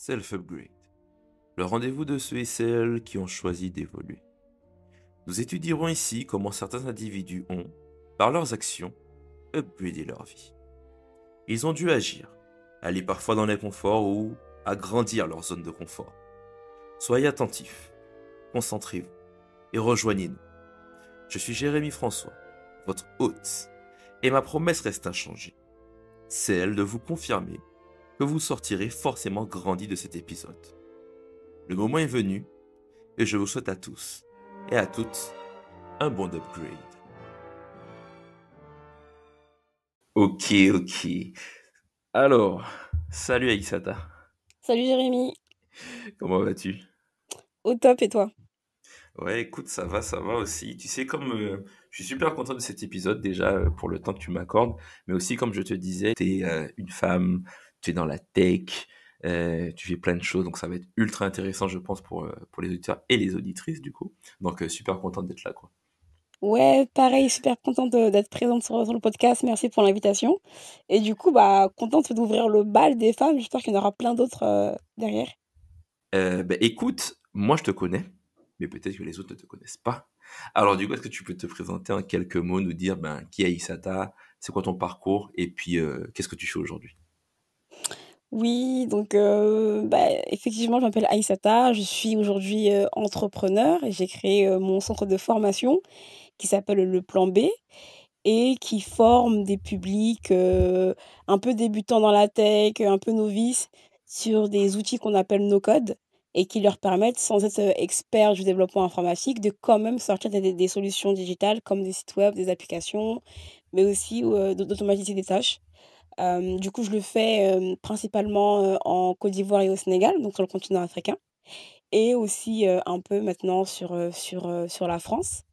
Self-Upgrade, le rendez-vous de ceux et celles qui ont choisi d'évoluer. Nous étudierons ici comment certains individus ont, par leurs actions, upgradé leur vie. Ils ont dû agir, aller parfois dans l'inconfort ou agrandir leur zone de confort. Soyez attentifs, concentrez-vous et rejoignez-nous. Je suis Jérémy François, votre hôte, et ma promesse reste inchangée, C'est elle de vous confirmer que vous sortirez forcément grandi de cet épisode. Le moment est venu et je vous souhaite à tous et à toutes un bon upgrade. Ok, ok. Alors, salut Aïsata. Salut Jérémy. Comment vas-tu Au top et toi Ouais, écoute, ça va, ça va aussi. Tu sais, comme euh, je suis super content de cet épisode déjà euh, pour le temps que tu m'accordes, mais aussi comme je te disais, tu es euh, une femme tu es dans la tech, euh, tu fais plein de choses, donc ça va être ultra intéressant, je pense, pour, euh, pour les auditeurs et les auditrices, du coup. Donc, euh, super content d'être là, quoi. Ouais, pareil, super contente d'être présente sur, le podcast. Merci pour l'invitation. Et du coup, bah, contente d'ouvrir le bal des femmes. J'espère qu'il y en aura plein d'autres derrière. Bah, écoute, moi je te connais, mais peut-être que les autres ne te connaissent pas. Alors, du coup, est-ce que tu peux te présenter en quelques mots, nous dire ben, qui est Isata, c'est quoi ton parcours et puis qu'est-ce que tu fais aujourd'hui oui, donc bah, effectivement, je m'appelle Aïsata, je suis aujourd'hui entrepreneur et j'ai créé mon centre de formation qui s'appelle le Plan B et qui forme des publics un peu débutants dans la tech, un peu novices sur des outils qu'on appelle no code et qui leur permettent, sans être expert du développement informatique, de quand même sortir des solutions digitales comme des sites web, des applications, mais aussi d'automatiser des tâches du coup, je le fais principalement en Côte d'Ivoire et au Sénégal, donc sur le continent africain, et aussi un peu maintenant sur, sur, sur la France.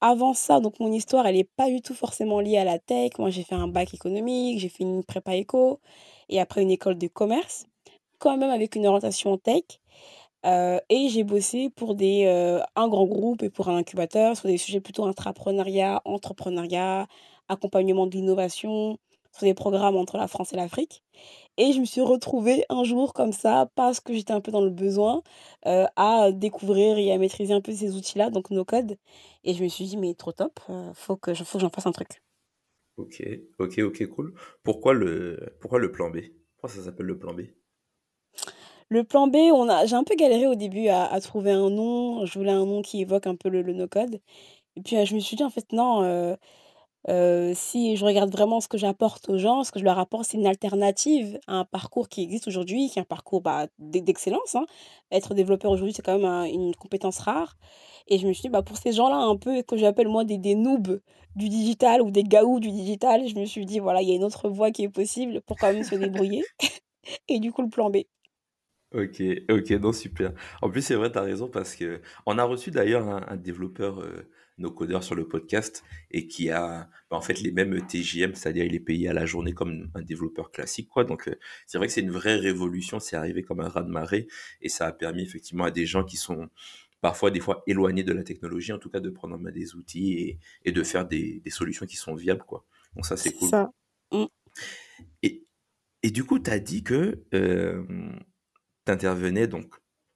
Avant ça, donc mon histoire, elle n'est pas du tout forcément liée à la tech. Moi, j'ai fait un bac économique, j'ai fait une prépa éco, et après une école de commerce, quand même avec une orientation en tech. et j'ai bossé pour des, un grand groupe et pour un incubateur sur des sujets plutôt intrapreneuriat, entrepreneuriat, accompagnement de l'innovation, des programmes entre la France et l'Afrique. Et je me suis retrouvée un jour comme ça, parce que j'étais un peu dans le besoin, euh, à découvrir et à maîtriser un peu ces outils-là, donc nos codes. Et je me suis dit, mais trop top, euh, faut que, faut que j'en fasse un truc. Ok, ok, ok, cool. Pourquoi le, pourquoi le plan B Pourquoi ça s'appelle le plan B le plan B, j'ai un peu galéré au début à, trouver un nom. Je voulais un nom qui évoque un peu le, le no-code. Et puis euh, je me suis dit, en fait, non, euh, si je regarde vraiment ce que j'apporte aux gens, ce que je leur apporte, c'est une alternative à un parcours qui existe aujourd'hui, qui est un parcours bah, d'excellence. Hein. Être développeur aujourd'hui, c'est quand même une compétence rare. Et je me suis dit, bah, pour ces gens-là, un peu que j'appelle moi des, des noobs du digital ou des gaous du digital, je me suis dit, voilà, il y a une autre voie qui est possible pour quand même se débrouiller. Et du coup, le plan B. Ok, ok, non, super. En plus, c'est vrai, tu as raison, parce que on a reçu d'ailleurs un, développeur euh, nos codeurs sur le podcast et qui a bah, en fait les mêmes TJM, c'est-à-dire il est payé à la journée comme un développeur classique. quoi. Donc euh, c'est vrai que c'est une vraie révolution, c'est arrivé comme un raz-de-marée et ça a permis effectivement à des gens qui sont parfois des fois éloignés de la technologie, en tout cas de prendre en main des outils et, de faire des, solutions qui sont viables. quoi. Donc ça c'est cool. Ça. Mm. Et, et, du coup, tu as dit que euh, tu intervenais donc,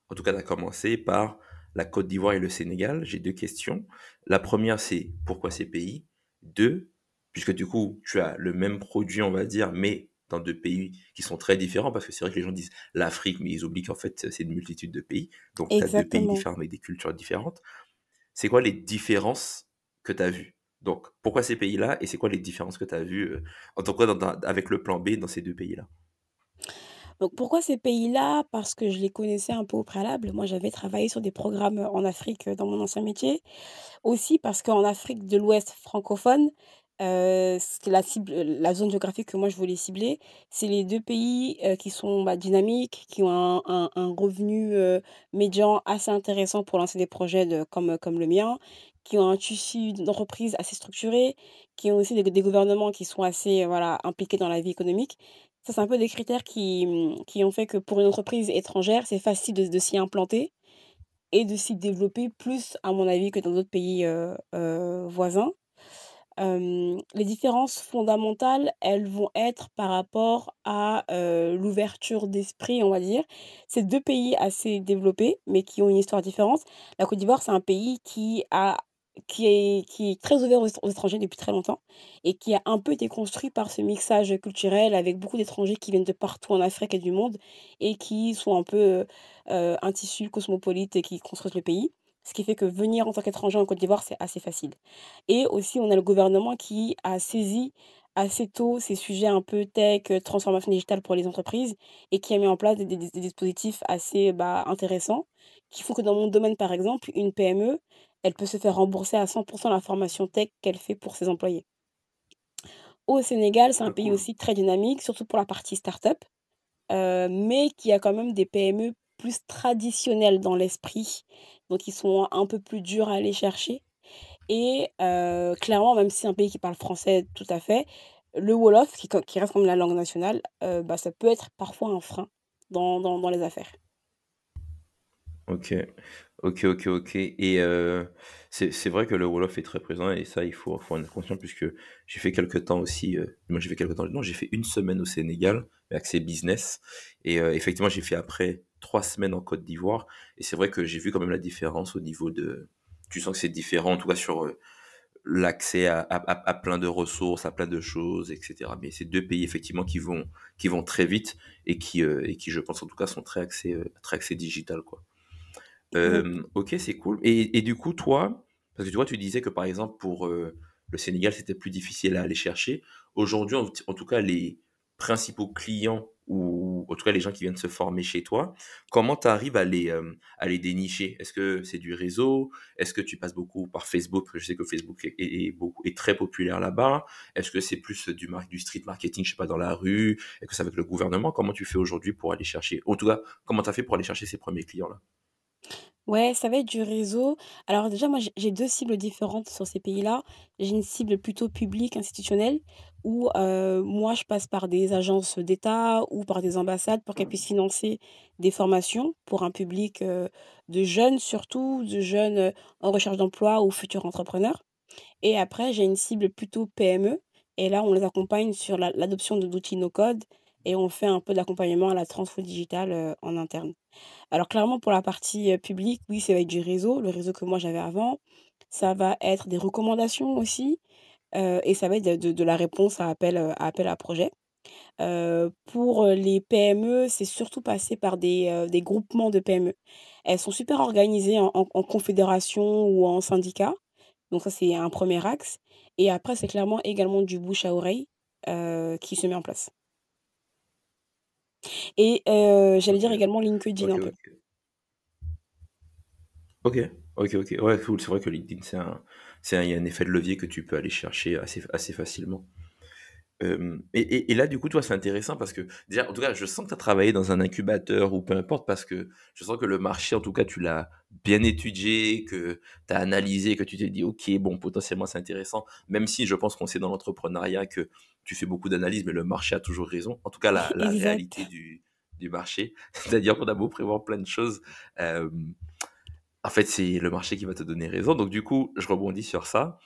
en tout cas tu as commencé par la Côte d'Ivoire et le Sénégal, j'ai deux questions. La première, c'est pourquoi ces pays Deux, puisque du coup, tu as le même produit, on va dire, mais dans deux pays qui sont très différents, parce que c'est vrai que les gens disent l'Afrique, mais ils oublient qu'en fait, c'est une multitude de pays. Donc, tu as deux pays différents avec des cultures différentes. C'est quoi les différences que tu as vues Donc, pourquoi ces pays-là et c'est quoi les différences que tu as vues, euh, en tant cas, avec le plan B dans ces deux pays-là donc pourquoi ces pays-là Parce que je les connaissais un peu au préalable. Moi, j'avais travaillé sur des programmes euh, en Afrique euh, dans mon ancien métier. Aussi parce qu'en Afrique de l'Ouest francophone, euh, la, cible, euh, la zone géographique que moi je voulais cibler, c'est les deux pays qui sont bah, dynamiques, qui ont un, revenu médian assez intéressant pour lancer des projets comme, comme le mien, qui ont un tissu d'entreprise assez structuré, qui ont aussi des, gouvernements qui sont assez voilà, impliqués dans la vie économique. Ça, c'est un peu des critères qui, mmh, qui ont fait que pour une entreprise étrangère, c'est facile de, s'y implanter et de s'y développer plus, à mon avis, que dans d'autres pays voisins. les différences fondamentales, elles vont être par rapport à l'ouverture d'esprit, on va dire. C'est deux pays assez développés, mais qui ont une histoire différente. La Côte d'Ivoire, c'est un pays qui a qui est, très ouvert aux, étrangers depuis très longtemps et qui a un peu été construit par ce mixage culturel avec beaucoup d'étrangers qui viennent de partout en Afrique et du monde et qui sont un peu euh, un tissu cosmopolite qui construit le pays. Ce qui fait que venir en tant qu'étranger en Côte d'Ivoire, c'est assez facile. Et aussi, on a le gouvernement qui a saisi assez tôt ces sujets un peu tech, euh, transformation digitale pour les entreprises et qui a mis en place des, dispositifs assez bah, intéressants qui font que dans mon domaine, par exemple, une PME, elle peut se faire rembourser à 100% la formation tech qu'elle fait pour ses employés. Au Sénégal, c'est un ah, pays aussi très dynamique, surtout pour la partie start-up, euh, mais qui a quand même des PME plus traditionnelles dans l'esprit, donc ils sont un peu plus durs à aller chercher. Et euh, clairement, même si c'est un pays qui parle français tout à fait, le Wolof, qui, qui reste comme la langue nationale, euh, bah, ça peut être parfois un frein dans les affaires. OK. OK, OK, OK. Et euh, c'est vrai que le Wolof est très présent et ça, il faut, faut en être conscient puisque j'ai fait quelques temps aussi, euh, moi j'ai fait quelques temps, non, j'ai fait une semaine au Sénégal, mais accès business. Et euh, effectivement, j'ai fait après trois semaines en Côte d'Ivoire. Et c'est vrai que j'ai vu quand même la différence au niveau de... Tu sens que c'est différent, en tout cas sur l'accès à, à, plein de ressources, à plein de choses, etc. Mais c'est deux pays effectivement qui vont, qui vont très vite et qui, et qui, je pense en tout cas, sont très axés, très axés digital, quoi. Euh, ok, c'est cool. Et, et, du coup, toi, parce que tu vois, tu disais que par exemple, pour le Sénégal, c'était plus difficile à aller chercher. Aujourd'hui, en, tout cas, les principaux clients ou en tout cas les gens qui viennent se former chez toi, comment tu arrives à les, à les dénicher Est-ce que c'est du réseau Est-ce que tu passes beaucoup par Facebook Je sais que Facebook est, beaucoup, est très populaire là-bas. Est-ce que c'est plus du, du street marketing, je sais pas, dans la rue Est-ce que c'est avec le gouvernement Comment tu fais aujourd'hui pour aller chercher En tout cas, comment tu as fait pour aller chercher ces premiers clients-là Ouais, ça va être du réseau. Alors déjà, moi, j'ai deux cibles différentes sur ces pays-là. J'ai une cible plutôt publique, institutionnelle, où euh, moi, je passe par des agences d'État ou par des ambassades pour qu'elles mmh. puissent financer des formations pour un public euh, de jeunes surtout, de jeunes euh, en recherche d'emploi ou futurs entrepreneurs. Et après, j'ai une cible plutôt PME. Et là, on les accompagne sur l'adoption de d'outils no-code et on fait un peu d'accompagnement à la transfo digitale en interne. Alors clairement, pour la partie, publique, oui, ça va être du réseau, le réseau que moi j'avais avant. Ça va être des recommandations aussi, et ça va être de la réponse à appel, à appel à projet. pour, les PME, c'est surtout passé par des, groupements de PME. Elles sont super organisées en en confédération ou en syndicat, donc ça, c'est un premier axe et après, c'est clairement également du bouche à oreille, qui se met en place. Et j'allais dire également LinkedIn, OK, OK. OK. Ouais, c'est vrai que LinkedIn, c'est un un effet de levier que tu peux aller chercher assez facilement. et là, du coup, toi, c'est intéressant parce que déjà, en tout cas, je sens que tu as travaillé dans un incubateur ou peu importe parce que je sens que le marché, en tout cas, tu l'as bien étudié, que tu as analysé, que tu t'es dit: «OK, bon, potentiellement, c'est intéressant», même si je pense qu'on sait dans l'entrepreneuriat que tu fais beaucoup d'analyses, mais le marché a toujours raison. En tout cas, la, réalité du, du marché. C'est-à-dire qu'on a beau prévoir plein de choses. Euh, en fait, c'est le marché qui va te donner raison. Donc, du coup, je rebondis sur ça.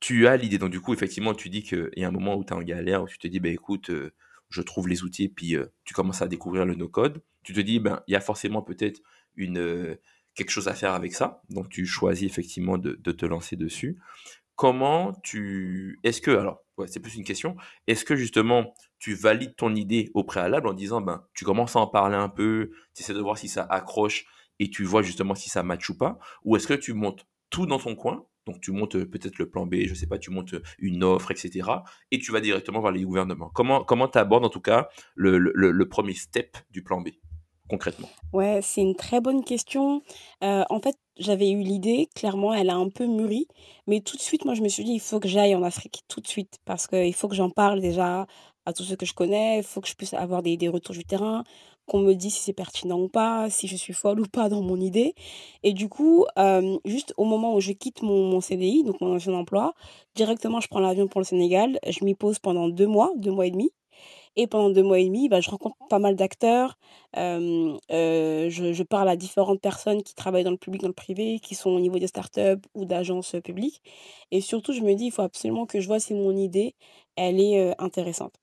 Tu as l'idée. Donc, du coup, effectivement, tu dis qu'il y a un moment où tu es en galère, où tu te dis, bah, écoute, euh, je trouve les outils, puis euh, tu commences à découvrir le no-code. Tu te dis, ben, il y a forcément peut-être une quelque chose à faire avec ça. Donc, tu choisis effectivement de, de te lancer dessus comment tu. Est-ce que. Alors, c'est plus une question. Est-ce que justement, tu valides ton idée au préalable en disant, ben, tu commences à en parler un peu, tu essaies de voir si ça accroche et tu vois justement si ça match ou pas Ou est-ce que tu montes tout dans ton coin donc tu montes euh, peut-être le plan B, je sais pas, tu montes euh, une offre, etc. Et tu vas directement voir les gouvernements. Comment comment abordes en tout cas le, premier step du plan B concrètement Ouais, c'est une très bonne question. Euh, en fait, j'avais eu l'idée, clairement, elle a un peu mûri. Mais tout de suite, moi, je me suis dit, il faut que j'aille en Afrique, tout de suite, parce qu'il faut que j'en parle déjà à tous ceux que je connais, il faut que je puisse avoir des, retours du terrain, qu'on me dise si c'est pertinent ou pas, si je suis folle ou pas dans mon idée. Et du coup, euh, juste au moment où je quitte mon, mon, CDI, donc mon ancien emploi, directement, je prends l'avion pour le Sénégal, je m'y pose pendant deux mois, deux mois et demi, et pendant deux mois et demi, bah, je rencontre pas mal d'acteurs. je, je, parle à différentes personnes qui travaillent dans le public, dans le privé, qui sont au niveau des startups ou d'agences publiques. Et surtout, je me dis, il faut absolument que je vois si mon idée, elle est intéressante.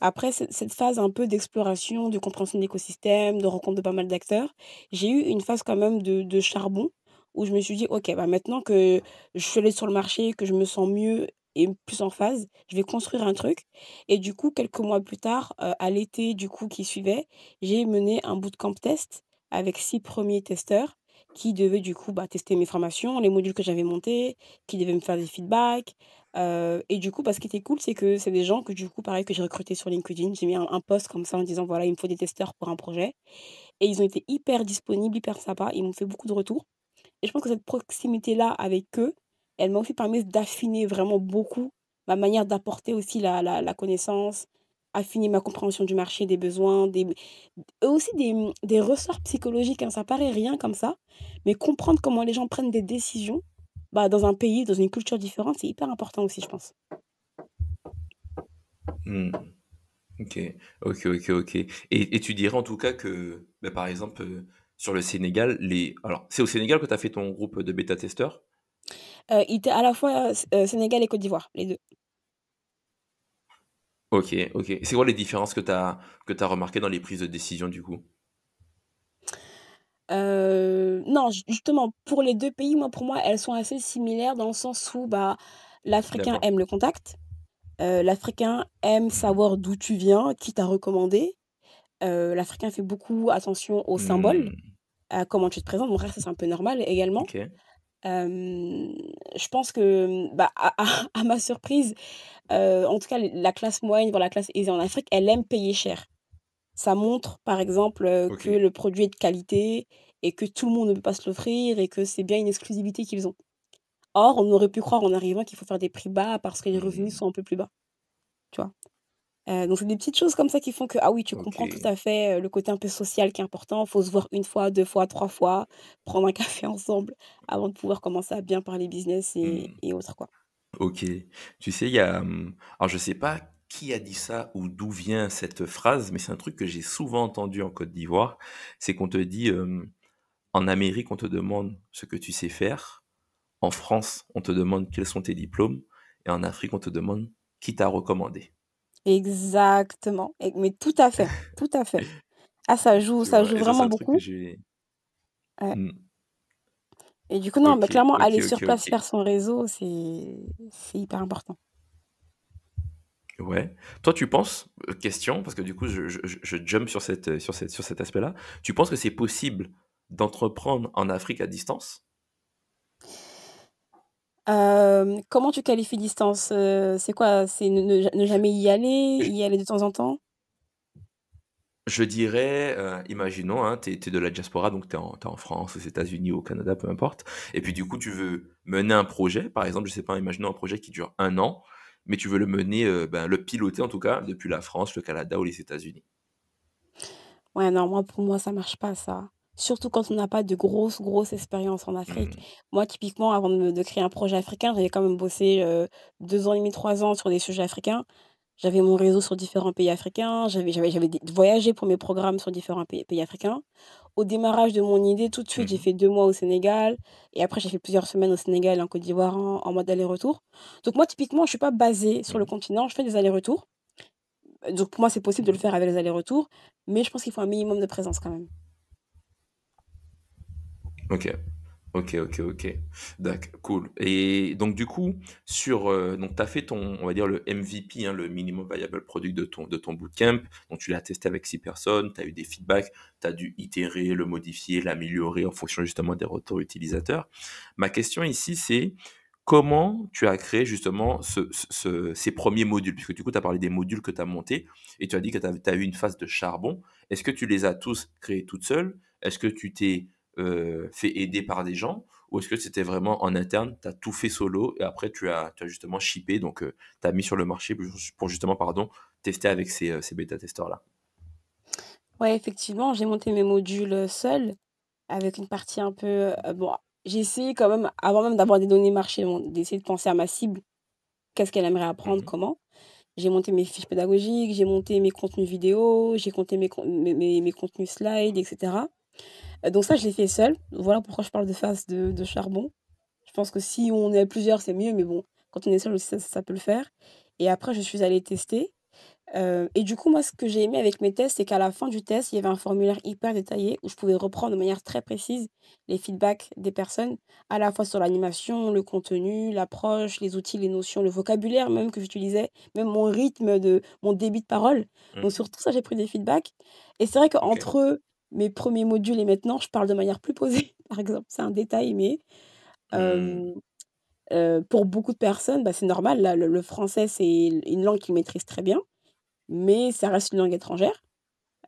Après cette phase un peu d'exploration, de compréhension de l'écosystème, de rencontre de pas mal d'acteurs, j'ai eu une phase quand même de, de charbon où je me suis dit, ok, bah maintenant que je suis allée sur le marché, que je me sens mieux et plus en phase. Je vais construire un truc. Et du coup, quelques mois plus tard, euh, à l'été du coup qui suivait, j'ai mené un bootcamp test avec six premiers testeurs qui devaient du coup bah, tester mes formations, les modules que j'avais montés, qui devaient me faire des feedbacks. Euh, et du coup, parce bah, ce qui était cool, c'est que c'est des gens que du coup, pareil, que j'ai recruté sur LinkedIn. J'ai mis un, poste comme ça en disant, voilà, il me faut des testeurs pour un projet. Et ils ont été hyper disponibles, hyper sympas. Ils m'ont fait beaucoup de retours. Et je pense que cette proximité-là avec eux, elle m'a aussi permis d'affiner vraiment beaucoup ma manière d'apporter aussi la, la, la, connaissance, affiner ma compréhension du marché, des besoins, des, aussi des, ressorts psychologiques. Hein, ça paraît rien comme ça, mais comprendre comment les gens prennent des décisions bah, dans un pays, dans une culture différente, c'est hyper important aussi, je pense. Mmh. Ok, ok, ok, Et, tu dirais en tout cas que, bah, par exemple, euh, sur le Sénégal, les... c'est au Sénégal que tu as fait ton groupe de bêta-testeurs euh, il était à la fois euh, euh, Sénégal et Côte d'Ivoire, les deux. Ok, ok. C'est quoi les différences que tu as, que remarquées dans les prises de décision du coup non, justement, pour les deux pays, moi, pour moi, elles sont assez similaires dans le sens où bah, l'Africain aime le contact, l'Africain aime savoir d'où tu viens, qui t'a recommandé, l'Africain fait beaucoup attention aux symboles, hmm. à comment tu te présentes, Mon ça c'est un peu normal également. Ok je pense que, bah, à, ma surprise, en tout cas, la classe moyenne, voire la classe aisée en Afrique, elle aime payer cher. Ça montre, par exemple, que le produit est de qualité et que tout le monde ne peut pas se l'offrir et que c'est bien une exclusivité qu'ils ont. Or, on aurait pu croire en arrivant qu'il faut faire des prix bas parce que les revenus mmh. sont un peu plus bas. Tu vois euh, donc, c'est des petites choses comme ça qui font que, ah oui, tu comprends tout à fait euh, le côté un peu social qui est important. faut se voir une fois, deux fois, trois fois, prendre un café ensemble avant de pouvoir commencer à bien parler business et, mmh. autres, quoi. Ok. Tu sais, il y a. Mmh, alors, je sais pas qui a dit ça ou d'où vient cette phrase, mais c'est un truc que j'ai souvent entendu en Côte d'Ivoire. C'est qu'on te dit, en Amérique, on te demande ce que tu sais faire. En France, on te demande quels sont tes diplômes. Et en Afrique, on te demande qui t'a recommandé. Exactement. mais tout à fait, tout à fait. Ah, ça joue, ça joue vraiment beaucoup. Mmh. Et du coup, non, bah, clairement, aller sur place, faire son réseau, c'est hyper important. Ouais. Toi, tu penses, euh, question, parce que du coup, je, je, je jump sur, cette, sur, cette, sur cet aspect-là, tu penses que c'est possible d'entreprendre en Afrique à distance euh, comment tu qualifies distance euh, C'est quoi C'est ne, jamais y aller, y aller de temps en temps Je dirais, euh, imaginons, hein, tu es, de la diaspora, donc tu es, en France, aux États-Unis, au Canada, peu importe. Et puis du coup, tu veux mener un projet, par exemple, je sais pas, imaginons un projet qui dure un an, mais tu veux le mener, ben, le piloter en tout cas, depuis la France, le Canada ou les États-Unis. Ouais, non, moi, pour moi, ça marche pas, ça surtout quand on n'a pas de grosse, grosse expérience en Afrique. Mmh. Moi, typiquement, avant de, créer un projet africain, j'avais quand même bossé euh, deux ans et demi, trois ans sur des sujets africains. J'avais mon réseau sur différents pays africains, j'avais voyagé pour mes programmes sur différents pays, pays, africains. Au démarrage de mon idée, tout de suite, j'ai mmh. fait deux mois au Sénégal, et après, j'ai fait plusieurs semaines au Sénégal en Côte d'Ivoire en, en mode aller-retour. Donc, moi, typiquement, je ne suis pas basée sur le mmh. continent, je fais des allers-retours. Donc, pour moi, c'est possible de le faire avec les allers-retours, mais je pense qu'il faut un minimum de présence quand même. Ok. Ok, ok, ok. D'accord, cool. Et donc, du coup, sur, euh, donc, tu as fait ton, on va dire, le MVP, hein, le minimum viable product de ton, de ton bootcamp. Donc, tu l'as testé avec six personnes, tu as eu des feedbacks, tu as dû itérer, le modifier, l'améliorer en fonction justement des retours utilisateurs. Ma question ici, c'est comment tu as créé justement ces premiers modules Puisque du coup, tu as parlé des modules que tu as montés et tu as dit que tu as, eu une phase de charbon. Est-ce que tu les as tous créés toutes seules, Est-ce que tu t'es euh, fait aider par des gens ou est-ce que c'était vraiment en interne, tu as tout fait solo et après tu as, justement shippé, donc euh, tu as mis sur le marché pour justement pardon, tester avec ces, euh, bêta-testeurs-là Oui, effectivement, j'ai monté mes modules seul avec une partie un peu. bon, j'ai essayé quand même, avant même d'avoir des données marché, d'essayer de penser à ma cible, qu'est-ce qu'elle aimerait apprendre, mmh comment. J'ai monté mes fiches pédagogiques, j'ai monté mes contenus vidéo, j'ai compté mes, mes, mes contenus slides, etc donc ça, je l'ai fait seul Voilà pourquoi je parle de phase de, charbon. Je pense que si on est plusieurs, c'est mieux, mais bon, quand on est seul ça, peut le faire. Et après, je suis allée tester. Euh, et du coup, moi, ce que j'ai aimé avec mes tests, c'est qu'à la fin du test, il y avait un formulaire hyper détaillé où je pouvais reprendre de manière très précise les feedbacks des personnes, à la fois sur l'animation, le contenu, l'approche, les outils, les notions, le vocabulaire même que j'utilisais, même mon rythme, de, mon débit de parole. Mmh. Donc sur tout ça, j'ai pris des feedbacks. Et c'est vrai qu'entre okay mes premiers modules et maintenant, je parle de manière plus posée, par exemple. C'est un détail, mais mmh. pour beaucoup de personnes, bah, c'est normal. le, français, c'est une langue qu'ils maîtrisent très bien, mais ça reste une langue étrangère.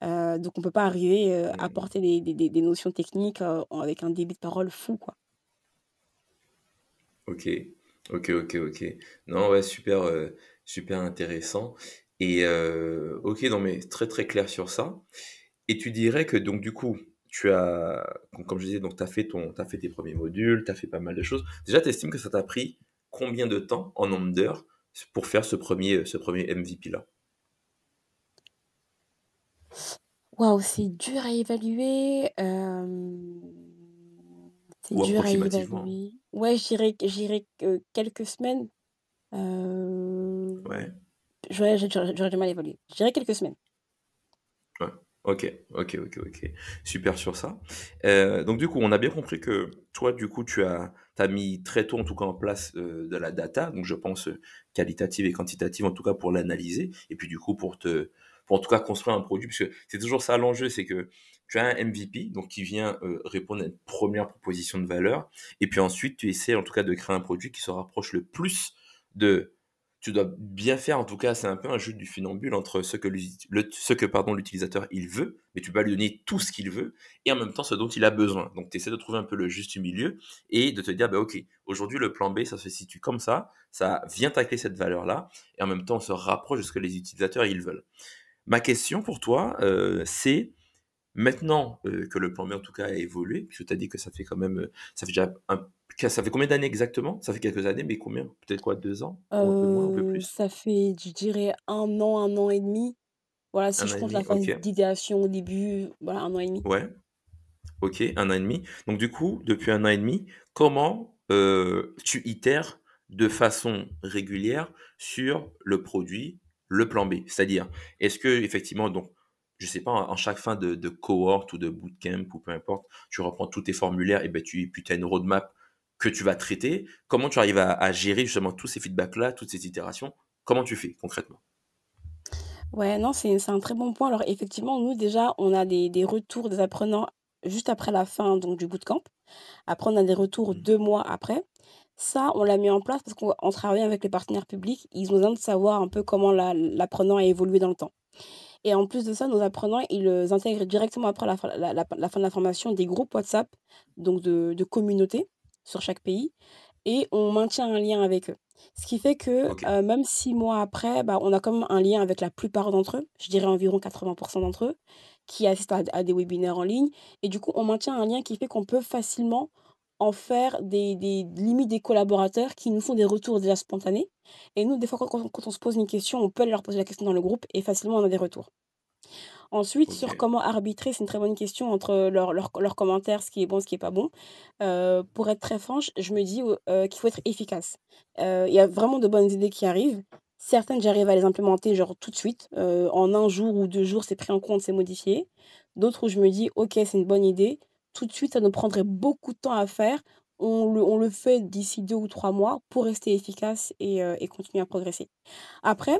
donc, on ne peut pas arriver à mmh. porter des, des, des notions techniques avec un débit de parole fou, quoi. Ok, ok, ok, ok. Non, ouais, super, super intéressant. Et ok, non, mais très, très clair sur ça. Et tu dirais que donc du coup, tu as, comme je disais, donc tu as, fait ton, as fait tes premiers modules, tu as fait pas mal de choses. Déjà, tu estimes que ça t'a pris combien de temps en nombre d'heures pour faire ce premier, ce premier MVP-là Waouh, c'est dur à évaluer. C'est dur à hein. évaluer. Ouais, j'irai que euh, quelques semaines. Euh... Ouais. J'aurais du mal à évaluer. J'irai quelques semaines. Ok, ok, ok, ok. Super sur ça. Euh, donc du coup, on a bien compris que toi, du coup, tu as, mis très tôt, en tout cas, en place euh, de la data, donc je pense euh, qualitative et quantitative, en tout cas, pour l'analyser, et puis du coup, pour te, pour en tout cas construire un produit, parce que c'est toujours ça l'enjeu, c'est que tu as un MVP, donc qui vient répondre à une première proposition de valeur, et puis ensuite, tu essaies, en tout cas, de créer un produit qui se rapproche le plus de tu dois bien faire, en tout cas, c'est un peu un jeu du funambule entre ce que, l'utilisateur il veut, mais tu peux lui donner tout ce qu'il veut, et en même temps ce dont il a besoin. Donc tu essaies de trouver un peu le juste milieu et de te dire, bah, ok, aujourd'hui le plan B, ça se situe comme ça, ça vient tacler cette valeur-là, et en même temps on se rapproche de ce que les utilisateurs ils veulent. Ma question pour toi, euh, c'est Maintenant euh, que le plan B en tout cas a évolué, puisque tu as dit que ça fait quand même, euh, ça fait déjà un, ça fait combien d'années exactement Ça fait quelques années, mais combien Peut-être quoi, deux ans Un peu euh, plus Ça fait, je dirais, un an, un an et demi. Voilà, si je compte la fin d'idéation au début, voilà, un an et demi. Ouais. Ok, un an et demi. Donc du coup, depuis un an et demi, comment tu itères de façon régulière sur le produit, le plan B C'est-à-dire, est-ce que effectivement, donc je sais pas, en chaque fin de, cohort ou de bootcamp ou peu importe, tu reprends tous tes formulaires et ben tu as une roadmap que tu vas traiter. Comment tu arrives à, gérer justement tous ces feedbacks-là, toutes ces itérations Comment tu fais concrètement Ouais, non, c'est un très bon point. Alors effectivement, nous déjà, on a des, retours des apprenants juste après la fin donc, du bootcamp. Après, on a des retours mmh. deux mois après. Ça, on l'a mis en place parce qu'on travaille avec les partenaires publics. Ils ont besoin de savoir un peu comment l'apprenant a évolué dans le temps. Et en plus de ça, nos apprenants, ils intègrent directement après la, fin de la formation des groupes WhatsApp, donc de, de communautés sur chaque pays, et on maintient un lien avec eux. Ce qui fait que euh, même six mois après, bah, on a quand même un lien avec la plupart d'entre eux, je dirais environ 80% d'entre eux, qui assistent à, des webinaires en ligne. Et du coup, on maintient un lien qui fait qu'on peut facilement en faire des, limites des collaborateurs qui nous font des retours déjà spontanés. Et nous, des fois, quand, on, se pose une question, on peut aller leur poser la question dans le groupe et facilement on a des retours. Ensuite, sur comment arbitrer, c'est une très bonne question entre leurs commentaires, ce qui est bon, ce qui n'est pas bon. Euh, pour être très franche, je me dis euh, qu'il faut être efficace. Euh, il y a vraiment de bonnes idées qui arrivent. Certaines, j'arrive à les implémenter genre tout de suite. en un jour ou deux jours, c'est pris en compte, c'est modifié. D'autres où je me dis, ok, c'est une bonne idée, tout de suite, ça nous prendrait beaucoup de temps à faire. On le, fait d'ici deux ou trois mois pour rester efficace euh, et, continuer à progresser. Après,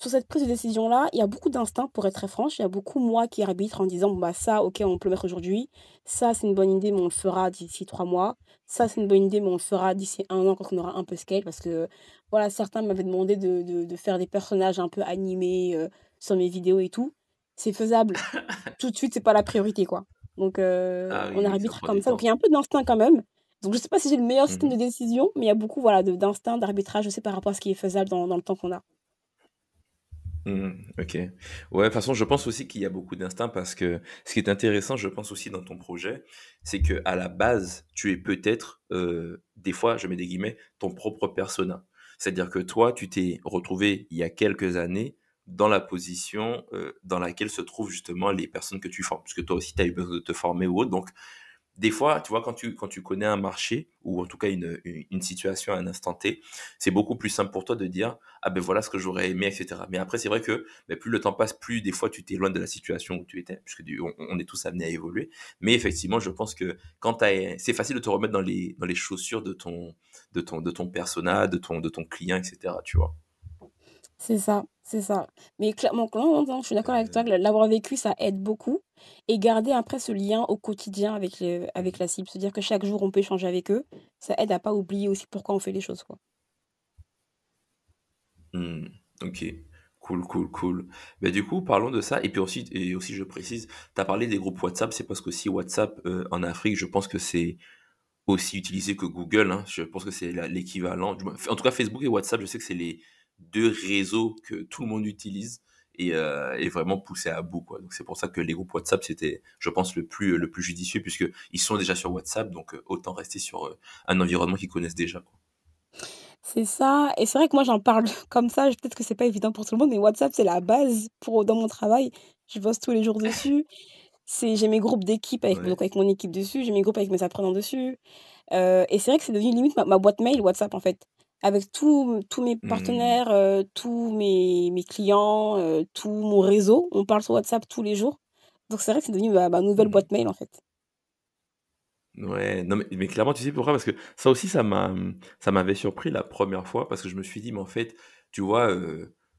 sur cette prise de décision-là, il y a beaucoup d'instincts, pour être très franche. Il y a beaucoup moi qui arbitre en disant, bah ça, ok, on peut le mettre aujourd'hui. Ça, c'est une bonne idée, mais on le fera d'ici trois mois. Ça, c'est une bonne idée, mais on le fera d'ici un an quand on aura un peu scale. Parce que, voilà, certains m'avaient demandé de, faire des personnages un peu animés euh, sur mes vidéos et tout. C'est faisable. tout de suite, c'est pas la priorité, quoi. Donc, euh, ah on arbitre comme ça. Donc, il y a un peu d'instinct quand même. Donc, je ne sais pas si j'ai le meilleur mmh système de décision, mais il y a beaucoup voilà, d'instinct, d'arbitrage je sais, par rapport à ce qui est faisable dans, le temps qu'on a. Mmh, ok. Ouais, de toute façon, je pense aussi qu'il y a beaucoup d'instinct parce que ce qui est intéressant, je pense aussi dans ton projet, c'est que à la base, tu es peut-être, euh, des fois, je mets des guillemets, ton propre persona. C'est-à-dire que toi, tu t'es retrouvé il y a quelques années dans la position euh, dans laquelle se trouvent justement les personnes que tu formes, parce que toi aussi, tu as eu besoin de te former ou autre. Donc, des fois, tu vois, quand tu, quand tu connais un marché, ou en tout cas une, une, situation à un instant T, c'est beaucoup plus simple pour toi de dire, ah ben voilà ce que j'aurais aimé, etc. Mais après, c'est vrai que mais ben, plus le temps passe, plus des fois tu t'éloignes de la situation où tu étais, puisque on, est tous amenés à évoluer. Mais effectivement, je pense que quand c'est facile de te remettre dans les, dans les chaussures de ton, de ton, de ton persona, de ton, de ton client, etc. Tu vois. C'est ça, c'est ça. Mais clairement, hein, je suis d'accord avec toi l'avoir vécu, ça aide beaucoup. Et garder après ce lien au quotidien avec, avec mmh. la cible, se dire que chaque jour, on peut échanger avec eux, ça aide à pas oublier aussi pourquoi on fait les choses. Quoi. Mmh. ok. Cool, cool, cool. mais bah, du coup, parlons de ça. Et puis aussi, et aussi je précise, tu as parlé des groupes WhatsApp, c'est parce que si WhatsApp euh, en Afrique, je pense que c'est aussi utilisé que Google. Hein. Je pense que c'est l'équivalent. En tout cas, Facebook et WhatsApp, je sais que c'est les de réseau que tout le monde utilise euh, et, vraiment poussé à bout. Quoi. Donc c'est pour ça que les groupes WhatsApp c'était, je pense, le plus le plus judicieux puisque ils sont déjà sur WhatsApp, donc euh, autant rester sur euh, un environnement qu'ils connaissent déjà. C'est ça. Et c'est vrai que moi, j'en parle comme ça. Peut-être que c'est pas évident pour tout le monde, mais WhatsApp, c'est la base pour dans mon travail. Je bosse tous les jours dessus. C'est, j'ai mes groupes d'équipe avec, avec mon équipe dessus. J'ai mes groupes avec mes apprenants dessus. et c'est vrai que c'est devenu limite ma, boîte mail WhatsApp, en fait avec tous mes mmh. partenaires, tous mes, mes clients, tout mon réseau. On parle sur WhatsApp tous les jours. Donc c'est vrai que c'est devenu bah, ma, nouvelle mmh. boîte mail en fait. Ouais, non mais, mais clairement tu sais pourquoi parce que ça aussi ça m'a mmh, ça m'avait surpris la première fois parce que je me suis dit mais en fait tu vois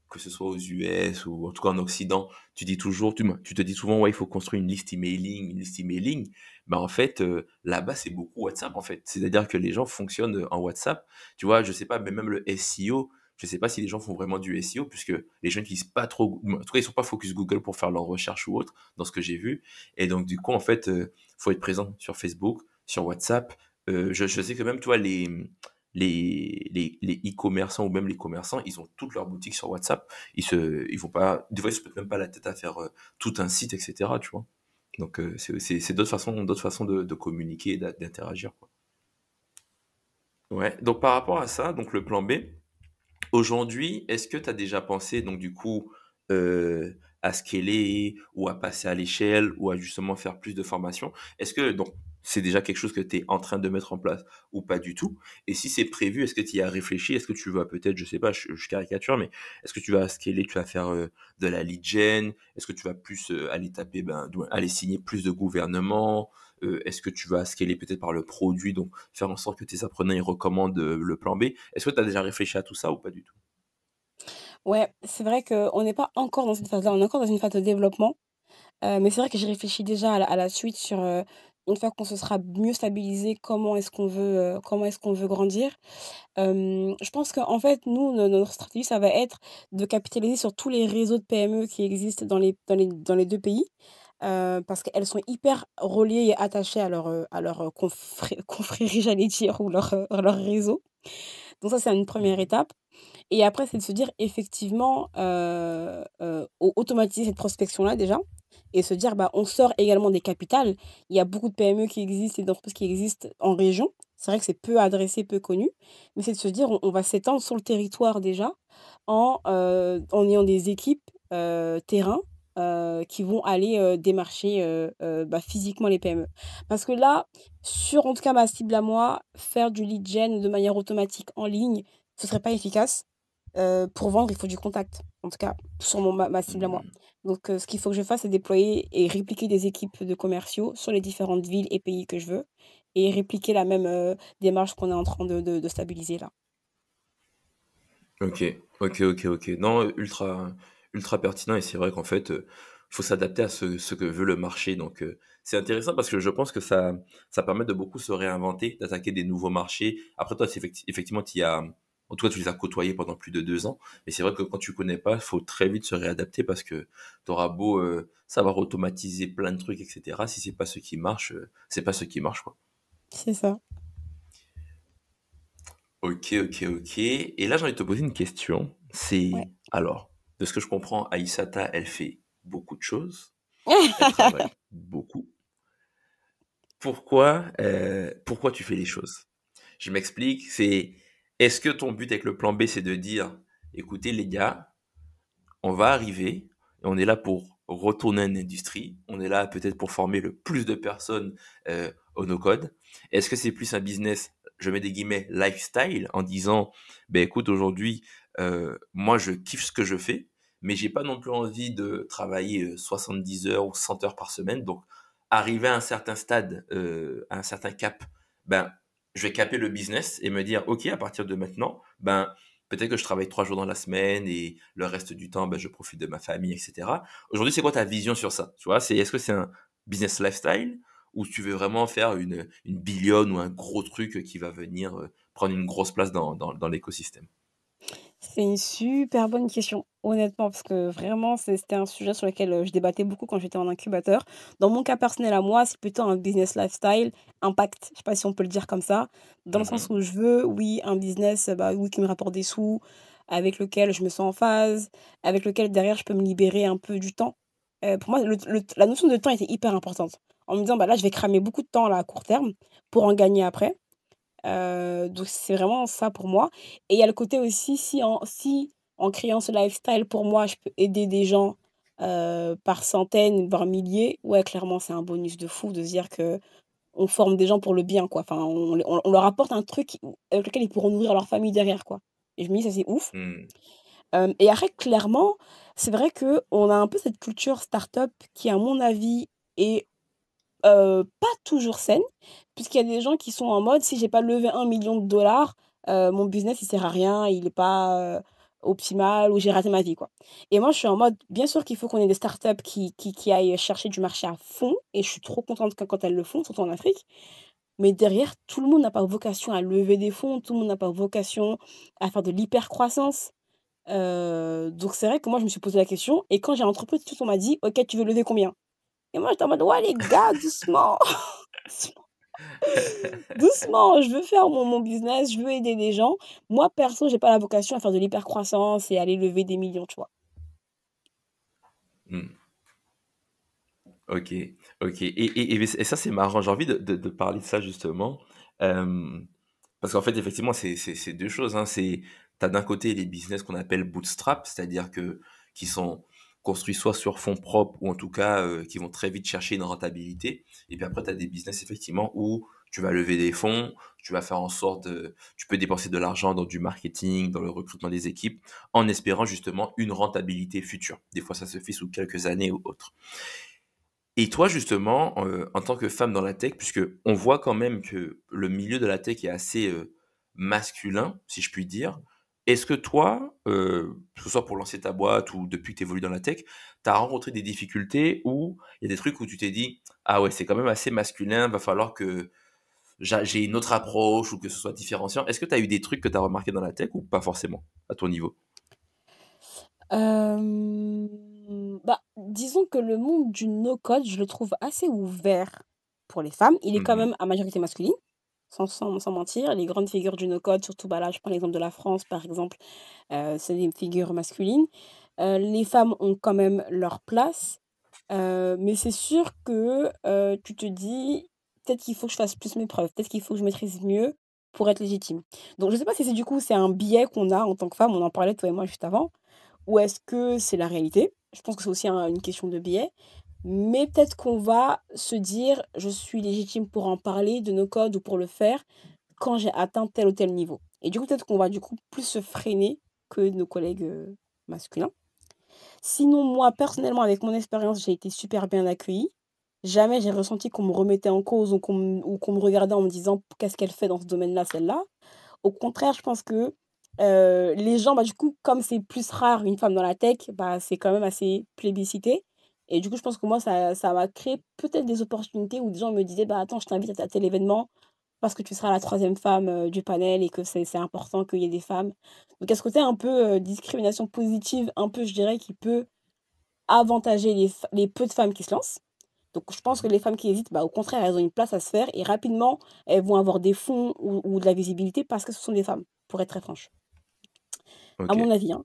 que ce soit aux US ou en tout cas en Occident, tu dis toujours, tu, tu te dis souvent, ouais, il faut construire une liste emailing, une liste emailing. mais en fait, euh, là-bas, c'est beaucoup WhatsApp, en fait. C'est-à-dire que les gens fonctionnent euh, en WhatsApp. Tu vois, je sais pas, mais même le SEO, je sais pas si les gens font vraiment du SEO, puisque les gens sont pas trop, en tout cas, ils sont pas focus Google pour faire leur recherche ou autre, dans ce que j'ai vu. Et donc, du coup, en fait, euh, faut être présent sur Facebook, sur WhatsApp. je, je sais que même, toi les, les, les, e-commerçants ou même les commerçants, ils ont toutes leurs boutiques sur WhatsApp. Ils se, ils vont pas, des fois, ils se mettent même pas la tête à faire euh, tout un site, etc. Tu vois. Donc, euh, c'est d'autres façons, d'autres façons de, communiquer et d'interagir. Ouais. Donc, par rapport à ça, donc le plan B, aujourd'hui, est-ce que tu as déjà pensé, donc du coup, euh, à scaler ou à passer à l'échelle ou à justement faire plus de formation Est-ce que, donc, c'est déjà quelque chose que tu es en train de mettre en place ou pas du tout Et si c'est prévu, est-ce que tu y as réfléchi Est-ce que tu vas peut-être, je sais pas, je, caricature, mais est-ce que tu vas scaler, tu vas faire euh, de la lead gen Est-ce que tu vas plus euh, aller taper, ben, aller signer plus de gouvernements euh, Est-ce que tu vas scaler peut-être par le produit, donc faire en sorte que tes apprenants ils recommandent le plan B Est-ce que tu as déjà réfléchi à tout ça ou pas du tout Ouais, c'est vrai qu'on n'est pas encore dans cette phase-là, on est encore dans une phase de développement. mais c'est vrai que j'ai réfléchi déjà à la, suite sur, une fois qu'on se sera mieux stabilisé, comment est-ce qu'on veut, euh, comment est-ce qu'on veut grandir. je pense qu'en fait, nous, notre stratégie, ça va être de capitaliser sur tous les réseaux de PME qui existent dans les, dans les, dans les deux pays. parce qu'elles sont hyper reliées et attachées à leur, euh, à leur euh, confrérie, j'allais dire, ou leur, leur réseau. Donc ça, c'est une mmh. première étape. Et après, c'est de se dire, effectivement, automatiser cette prospection-là déjà, et se dire bah, on sort également des capitales. Il y a beaucoup de PME qui existent et d'entreprises qui existent en région. C'est vrai que c'est peu adressé, peu connu, mais c'est de se dire on, va s'étendre sur le territoire déjà en, euh, en ayant des équipes euh, terrain euh, qui vont aller démarcher bah, physiquement les PME. Parce que là, sur en tout cas ma cible à moi, faire du lead gen de manière automatique en ligne, ce serait pas efficace. Euh, pour vendre, il faut du contact. En tout cas, sur mon, ma, cible à moi. Mmh. Donc, euh, ce qu'il faut que je fasse, c'est déployer et répliquer des équipes de commerciaux sur les différentes villes et pays que je veux et répliquer la même euh, démarche qu'on est en train de, de, stabiliser là. Ok, ok, ok, ok. Non, ultra, ultra pertinent et c'est vrai qu'en fait, il faut s'adapter à ce, ce, que veut le marché. Donc, c'est intéressant parce que je pense que ça, ça permet de beaucoup se réinventer, d'attaquer des nouveaux marchés. Après, toi, effectivement, tu y as en tout cas, tu les as côtoyés pendant plus de deux ans. Mais c'est vrai que quand tu connais pas, il faut très vite se réadapter parce que tu beau euh, savoir automatiser plein de trucs, etc. Si c'est pas ce qui marche, euh, c'est pas ce qui marche, quoi. C'est ça. Ok, ok, ok. Et là, j'ai envie de te poser une question. C'est alors, de ce que je comprends, Aïsata, elle fait beaucoup de choses. Elle beaucoup. Pourquoi, euh, pourquoi tu fais les choses Je m'explique. C'est est-ce que ton but avec le plan B, c'est de dire, écoutez les gars, on va arriver, on est là pour retourner une industrie, on est là peut-être pour former le plus de personnes euh, au no-code. Est-ce que c'est plus un business, je mets des guillemets, lifestyle, en disant, ben écoute, aujourd'hui, euh, moi je kiffe ce que je fais, mais j'ai pas non plus envie de travailler 70 euh, heures ou 100 heures par semaine, donc arriver à un certain stade, à un certain cap, ben je vais caper le business et me dire, OK, à partir de maintenant, ben, peut-être que je travaille trois jours dans la semaine et le reste du temps, ben, je profite de ma famille, etc. Aujourd'hui, c'est quoi ta vision sur ça c'est est-ce que c'est un business lifestyle ou tu veux vraiment faire une, une ou un gros truc qui va venir euh, prendre une grosse place dans l'écosystème c'est une super bonne question, honnêtement, parce que vraiment, c'était un sujet sur lequel euh, je débattais beaucoup quand j'étais en incubateur. Dans mon cas personnel à moi, c'est plutôt un business lifestyle impact. Je sais pas si on peut le dire comme ça, dans le sens mmh où je veux, oui, un business bah, oui, qui me rapporte des sous, avec lequel je me sens en phase, avec lequel derrière je peux me libérer un peu du temps. Euh, pour moi, la notion de temps était hyper importante. En me disant, bah, là, je vais cramer beaucoup de temps là, à court terme pour en gagner après. Euh, donc c'est vraiment ça pour moi. Et il y a le côté aussi, si en, si en créant ce lifestyle, pour moi, je peux aider des gens euh, par centaines, par milliers, ouais, clairement, c'est un bonus de fou de se dire que on forme des gens pour le bien, quoi. Enfin, on, leur apporte un truc avec lequel ils pourront nourrir leur famille derrière, quoi. Et je me dis, ça, c'est ouf. Mmh. et après, clairement, c'est vrai qu'on a un peu cette culture start-up qui, à mon avis, est pas toujours saine, puisqu'il y a des gens qui sont en mode si j'ai pas levé un million de dollars, mon business il sert à rien, il n'est pas optimal ou j'ai raté ma vie quoi. Et moi je suis en mode bien sûr qu'il faut qu'on ait des startups qui, qui, aillent chercher du marché à fond et je suis trop contente quand, quand elles le font, surtout en Afrique. Mais derrière, tout le monde n'a pas vocation à lever des fonds, tout le monde n'a pas vocation à faire de l'hypercroissance. donc c'est vrai que moi je me suis posé la question et quand j'ai entrepris tout on m'a dit ok tu veux lever combien moi, j'étais en mode, ouais, les gars, doucement. doucement, je veux faire mon, business, je veux aider des gens. Moi, perso, j'ai pas la vocation à faire de l'hypercroissance et aller lever des millions, tu vois. Hmm. Ok, ok. Et, et, ça, c'est marrant. J'ai envie de, parler de ça, justement. parce qu'en fait, effectivement, c'est deux choses. Hein. Tu as d'un côté les business qu'on appelle bootstrap, c'est-à-dire que qui sont construits soit sur fonds propres ou en tout cas euh, qui vont très vite chercher une rentabilité. Et puis après, tu as des business effectivement où tu vas lever des fonds, tu vas faire en sorte, de, euh, tu peux dépenser de l'argent dans du marketing, dans le recrutement des équipes, en espérant justement une rentabilité future. Des fois, ça se fait sous quelques années ou autres. Et toi, justement, euh, en tant que femme dans la tech, puisque on voit quand même que le milieu de la tech est assez masculin, si je puis dire, est-ce que toi, euh, que ce soit pour lancer ta boîte ou depuis que tu évolues dans la tech, tu as rencontré des difficultés ou il y a des trucs où tu t'es dit Ah ouais, c'est quand même assez masculin, va falloir que j'ai une autre approche ou que ce soit différenciant. Est-ce que tu as eu des trucs que tu as remarqué dans la tech ou pas forcément à ton niveau euh, bah, Disons que le monde du no-code, je le trouve assez ouvert pour les femmes. Il est quand mmh même à majorité masculine sans, mentir. Les grandes figures du no-code, surtout bah là, je prends l'exemple de la France, par exemple, euh, c'est des figures masculines. Euh, les femmes ont quand même leur place, euh, mais c'est sûr que tu te dis, peut-être qu'il faut que je fasse plus mes preuves, peut-être qu'il faut que je maîtrise mieux pour être légitime. Donc je ne sais pas si c'est du coup c'est un biais qu'on a en tant que femme, on en parlait toi et moi juste avant, ou est-ce que c'est la réalité Je pense que c'est aussi une question de biais mais peut-être qu'on va se dire je suis légitime pour en parler de nos codes ou pour le faire quand j'ai atteint tel ou tel niveau. Et du coup, peut-être qu'on va du coup plus se freiner que nos collègues euh, masculins. Sinon, moi, personnellement, avec mon expérience, j'ai été super bien accueillie. Jamais j'ai ressenti qu'on me remettait en cause ou qu'on me, regardait en me disant qu'est-ce qu'elle fait dans ce domaine-là, celle-là. Au contraire, je pense que euh, les gens, bah, du coup, comme c'est plus rare une femme dans la tech, bah, c'est quand même assez plébiscité. Et du coup, je pense que moi, ça, ça m'a créé peut-être des opportunités où des gens me disaient Bah attends, je t'invite à tel événement parce que tu seras la troisième femme euh, du panel et que c'est important qu'il y ait des femmes. Donc, à ce côté un peu euh, discrimination positive, un peu, je dirais, qui peut avantager les, les, peu de femmes qui se lancent. Donc, je pense que les femmes qui hésitent, bah, au contraire, elles ont une place à se faire et rapidement, elles vont avoir des fonds ou, ou de la visibilité parce que ce sont des femmes, pour être très franche. À mon avis. Hein.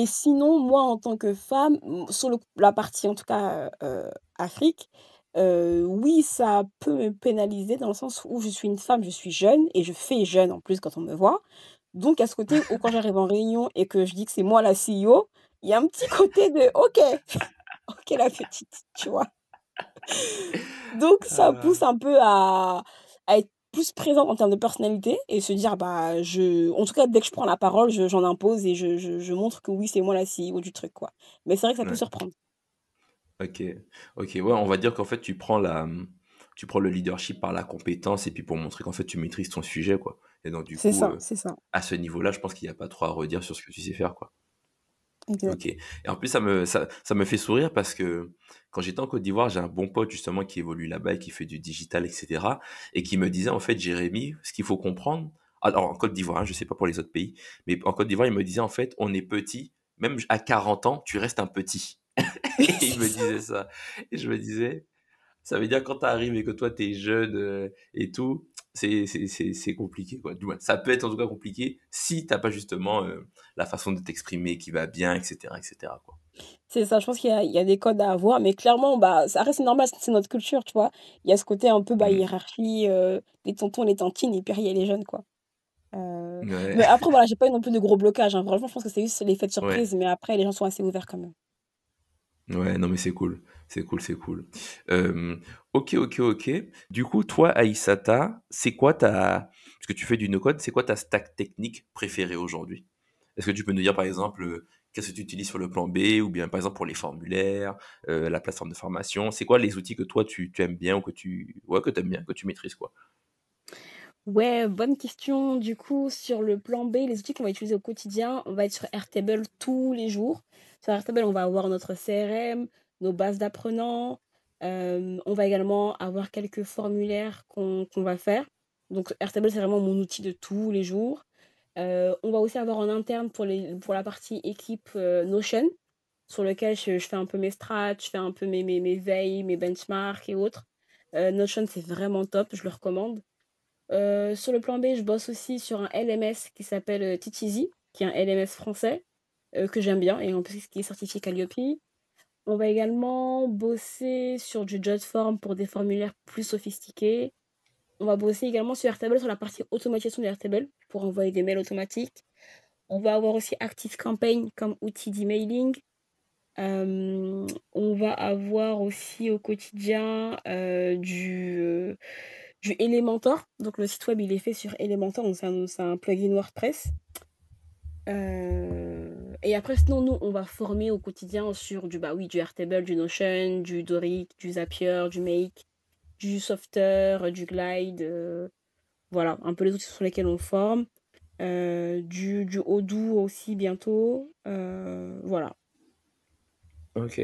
Et sinon, moi, en tant que femme, sur la partie en tout cas euh, euh, Afrique, euh, oui, ça peut me pénaliser dans le sens où je suis une femme, je suis jeune et je fais jeune en plus quand on me voit. Donc, à ce côté ou quand j'arrive en réunion et que je dis que c'est moi la CEO, il y a un petit côté de OK, OK la petite, tu vois. Donc, ça ah. pousse un peu à, à être plus présente en termes de personnalité et se dire, bah, je, en tout cas, dès que je prends la parole, j'en impose et je, je, montre que oui, c'est moi la CEO du truc, quoi. Mais c'est vrai que ça peut surprendre. Ok, ok, ouais, on va dire qu'en fait, tu prends la, tu prends le leadership par la compétence et puis pour montrer qu'en fait, tu maîtrises ton sujet, quoi. Et donc, du coup, ça, euh, ça. à ce niveau-là, je pense qu'il n'y a pas trop à redire sur ce que tu sais faire, quoi. Ok. Et en plus, ça me, ça, me fait sourire parce que quand j'étais en Côte d'Ivoire, j'ai un bon pote justement qui évolue là-bas et qui fait du digital, etc. Et qui me disait, en fait, Jérémy, ce qu'il faut comprendre, alors en Côte d'Ivoire, hein, je ne sais pas pour les autres pays, mais en Côte d'Ivoire, il me disait, en fait, on est petit, même à 40 ans, tu restes un petit. et il me disait ça. Et je me disais, ça veut dire quand tu arrives et que toi tu es jeune euh, et tout, c'est compliqué. Quoi. ça peut être en tout cas compliqué si t'as pas justement euh, la façon de t'exprimer qui va bien, etc. etc. C'est ça, je pense qu'il y, y, a des codes à avoir, mais clairement, bah, ça reste normal, c'est notre culture, tu vois. Il y a ce côté un peu bah, mmh. hiérarchie, euh, les tontons, les tantines, et puis il y a les jeunes, quoi. Mais après, voilà, j'ai pas eu non plus de gros blocages. Vraiment, hein. je pense que c'est juste l'effet de surprise, mais après, les gens sont assez ouverts quand même. Ouais, non, mais c'est cool. C'est cool, c'est cool. ok, ok, ok. Du coup, toi, Aïsata, c'est quoi ta. Parce que tu fais du no-code, c'est quoi ta stack technique préférée aujourd'hui Est-ce que tu peux nous dire, par exemple, euh, qu'est-ce que tu utilises sur le plan B ou bien, par exemple, pour les formulaires, euh, la plateforme de formation C'est quoi les outils que toi, tu, aimes bien ou que tu ouais, que tu aimes bien, que tu maîtrises quoi Ouais, bonne question. Du coup, sur le plan B, les outils qu'on va utiliser au quotidien, on va être sur Airtable tous les jours. Sur Airtable, on va avoir notre CRM, nos bases d'apprenants. Euh, on va également avoir quelques formulaires qu'on va faire. Donc Airtable, c'est vraiment mon outil de tous les jours. Euh, on va aussi avoir en interne pour, la partie équipe euh, Notion, sur lequel je, fais un peu mes strats, je fais un peu mes, veilles, mes benchmarks et autres. Notion, c'est vraiment top, je le recommande. sur le plan B, je bosse aussi sur un LMS qui s'appelle Titizi, qui est un LMS français que j'aime bien et en plus qui est certifié Calliope. On va également bosser sur du JotForm pour des formulaires plus sophistiqués. On va bosser également sur Airtable, sur la partie automatisation de Airtable pour envoyer des mails automatiques. On va avoir aussi ActiveCampaign comme outil d'emailing. Euh, on va avoir aussi au quotidien euh, du, euh, du, Elementor. Donc le site web, il est fait sur Elementor, donc c'est un, un plugin WordPress. Et après, sinon, nous, on va former au quotidien sur du, bah oui, du Airtable, du Notion, du Doric, du Zapier, du Make, du Softer, du Glide. Euh, voilà, un peu les outils sur lesquels on forme. Euh, du, du Odoo aussi bientôt. Euh, voilà. Ok.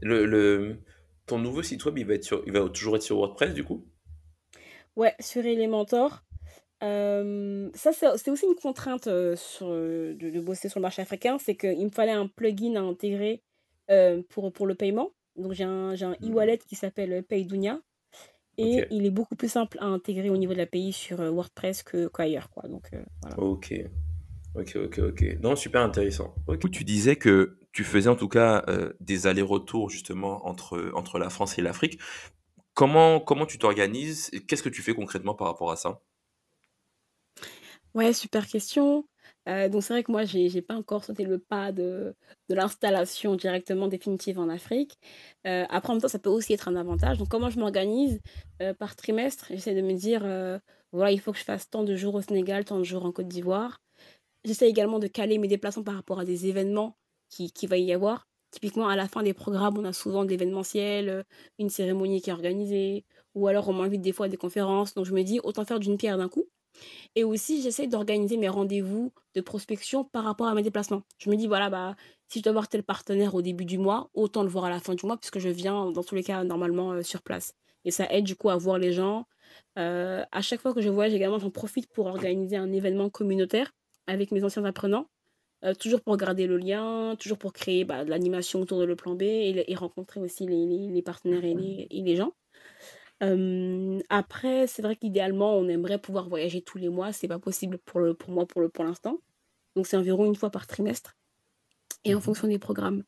Le, ton nouveau site web, il va, il va toujours être sur WordPress du coup Ouais, sur Elementor ça, c'est aussi une contrainte sur, de, bosser sur le marché africain, c'est qu'il me fallait un plugin à intégrer pour, pour le paiement. Donc j'ai un, un mmh e-wallet qui s'appelle Paydunia et il est beaucoup plus simple à intégrer au niveau de l'API sur WordPress qu'ailleurs. ailleurs quoi. Donc, voilà. Ok. Ok, ok, ok. Non, super intéressant. Tu disais que tu faisais en tout cas des allers-retours justement entre, entre la France et l'Afrique. Comment, comment tu t'organises Qu'est-ce que tu fais concrètement par rapport à ça Ouais, super question. Euh, donc c'est vrai que moi, j'ai n'ai pas encore sauté le pas de l'installation directement définitive en Afrique. Euh, après, en même temps, ça peut aussi être un avantage. Donc comment je m'organise? Euh, par trimestre, j'essaie de me dire, «Voilà, il faut que je fasse tant de jours au Sénégal, tant de jours en Côte d'Ivoire». J'essaie également de caler mes déplacements par rapport à des événements qui qui va y avoir. Typiquement, à la fin des programmes, on a souvent de l'événementiel, une cérémonie qui est organisée ou alors on m'invite des fois à des conférences. Donc je me dis: «Autant faire d'une pierre d'un coup». Et aussi, j'essaie d'organiser mes rendez-vous de prospection par rapport à mes déplacements. Je me dis, voilà, bah, si je dois voir tel partenaire au début du mois, autant le voir à la fin du mois, puisque je viens dans tous les cas normalement euh, sur place. Et ça aide du coup à voir les gens. Euh, à chaque fois que je voyage également, j'en profite pour organiser un événement communautaire avec mes anciens apprenants. Euh, toujours pour garder le lien, toujours pour créer bah, de l'animation autour de le plan B et, rencontrer aussi les, partenaires et les gens après, c'est vrai qu'idéalement, on aimerait pouvoir voyager tous les mois. C'est pas possible pour le pour moi pour le pour l'instant. Donc c'est environ une fois par trimestre et en mmh fonction des programmes.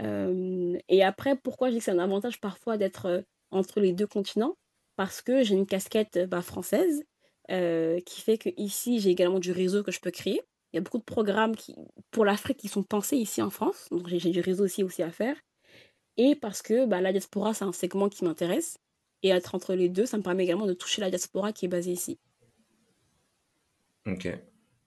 et après, pourquoi je dis que c'est un avantage parfois d'être, entre les deux continents? Parce que j'ai une casquette, bah, française, qui fait que ici j'ai également du réseau que je peux créer. Il y a beaucoup de programmes qui pour l'Afrique qui sont pensés ici en France, donc j'ai du réseau aussi aussi à faire et parce que, bah, la diaspora, c'est un segment qui m'intéresse et être entre les deux, ça me permet également de toucher la diaspora qui est basée ici. Ok.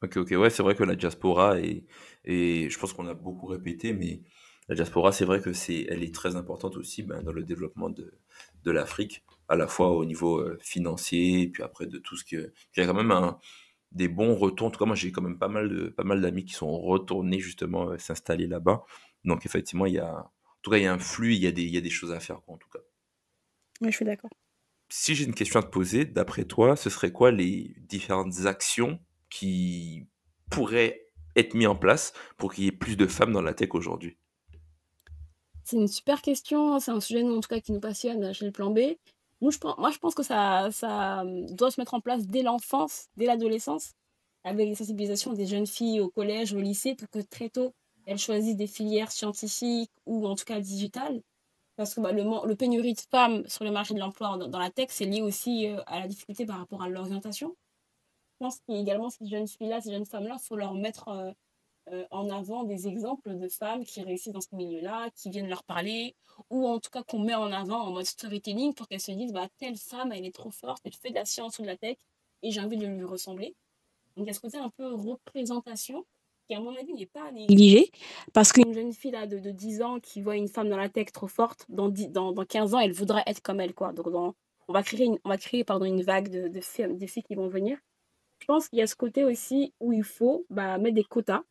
Ok, ok, ouais, c'est vrai que la diaspora, et je pense qu'on a beaucoup répété, mais la diaspora, c'est vrai que c'est, elle est très importante aussi ben, dans le développement de, de l'Afrique, à la fois au niveau euh, financier, puis après de tout ce que. Il y a quand même un, des bons retours. En tout cas, moi, j'ai quand même pas mal, de, pas mal d'amis qui sont retournés justement euh, s'installer là-bas. Donc, effectivement, il y a. En tout cas, il y a un flux, il y a des, il y a des choses à faire, en tout cas je suis d'accord. Si j'ai une question à te poser, d'après toi, ce serait quoi les différentes actions qui pourraient être mises en place pour qu'il y ait plus de femmes dans la tech aujourd'hui C'est une super question. Hein. C'est un sujet, en tout cas, qui nous passionne chez le Plan B. Moi, je pense, moi, je pense que ça, ça hum, doit se mettre en place dès l'enfance, dès l'adolescence, avec les sensibilisations des jeunes filles au collège, au lycée, pour que très tôt, elles choisissent des filières scientifiques ou en tout cas digitales parce que bah, le, pénurie de femmes sur le marché de l'emploi dans, la tech, c'est lié aussi euh, à la difficulté par rapport à l'orientation. Je pense qu'également, ces jeunes filles-là, ces jeunes femmes-là, il faut leur mettre euh, euh, en avant des exemples de femmes qui réussissent dans ce milieu-là, qui viennent leur parler, ou en tout cas qu'on met en avant en mode storytelling pour qu'elles se disent bah, telle femme, elle est trop forte, elle fait de la science ou de la tech, et j'ai envie de lui ressembler. Donc, il y a ce côté un peu représentation qui, à mon avis, n'est pas négligé. Parce qu'une jeune fille là, de, 10 ans qui voit une femme dans la tech trop forte, dans, dans, dans 15 ans, elle voudra être comme elle. Quoi. Donc, on va créer une, on va créer, pardon, une vague de, de, filles, filles qui vont venir. Je pense qu'il y a ce côté aussi où il faut bah, mettre des quotas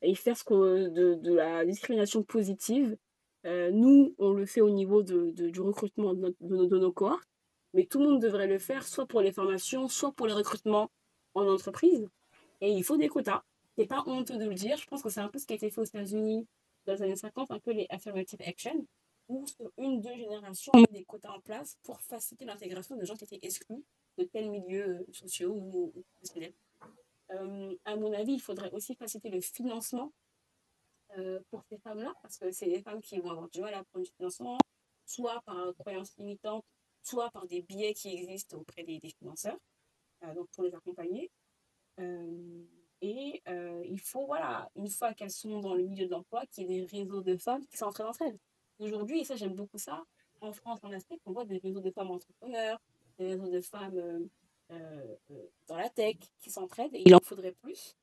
et faire ce que, de, de la discrimination positive. Euh, nous, on le fait au niveau de, du recrutement de, de nos cohortes, mais tout le monde devrait le faire, soit pour les formations, soit pour le recrutement en entreprise. Et il faut des quotas n'est pas honteux de le dire. Je pense que c'est un peu ce qui a été fait aux États-Unis dans les années 50, un peu les affirmative action, où sur une, deux générations, ont mis des quotas en place pour faciliter l'intégration de gens qui étaient exclus de tels milieux sociaux ou professionnels. Euh, à mon avis, il faudrait aussi faciliter le financement euh, pour ces femmes-là, parce que c'est des femmes qui vont avoir du mal à prendre du financement, soit par croyances limitantes, soit par des biais qui existent auprès des, financeurs, euh, donc pour les accompagner. Et euh, il faut, voilà, une fois qu'elles sont dans le milieu de l'emploi, qu'il y ait des réseaux de femmes qui s'entraînent entre elles. Aujourd'hui, et ça, j'aime beaucoup ça, en France, en aspect on voit des réseaux de femmes entrepreneurs, des réseaux de femmes euh, euh, dans la tech qui s'entraident. Et il en faudrait plus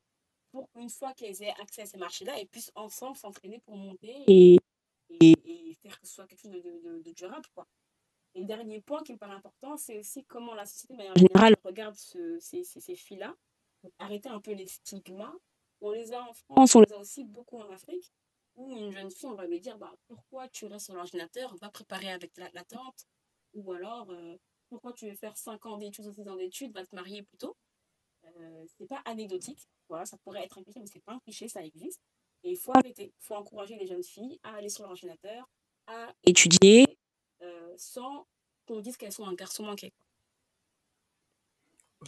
pour qu'une fois qu'elles aient accès à ces marchés-là, elles puissent ensemble s'entraîner pour monter et, faire que ce soit quelque chose de, durable. Quoi. Et dernier point qui me paraît important, c'est aussi comment la société, de manière générale, regarde ces, ces, ces filles-là arrêter un peu les stigmas. On les a en France, on les a aussi beaucoup en Afrique, où une jeune fille, on va lui dire bah, pourquoi tu restes sur l'ordinateur, va préparer avec la, tante, ou alors euh, pourquoi tu veux faire 5 ans d'études ou 6 ans d'études, va te marier plus tôt. Euh, c'est pas anecdotique, voilà, ça pourrait être un cliché, mais c'est pas un cliché, ça existe. Et il faut arrêter, faut encourager les jeunes filles à aller sur l'ordinateur, à étudier, euh, sans qu'on dise qu'elles sont un garçon manqué.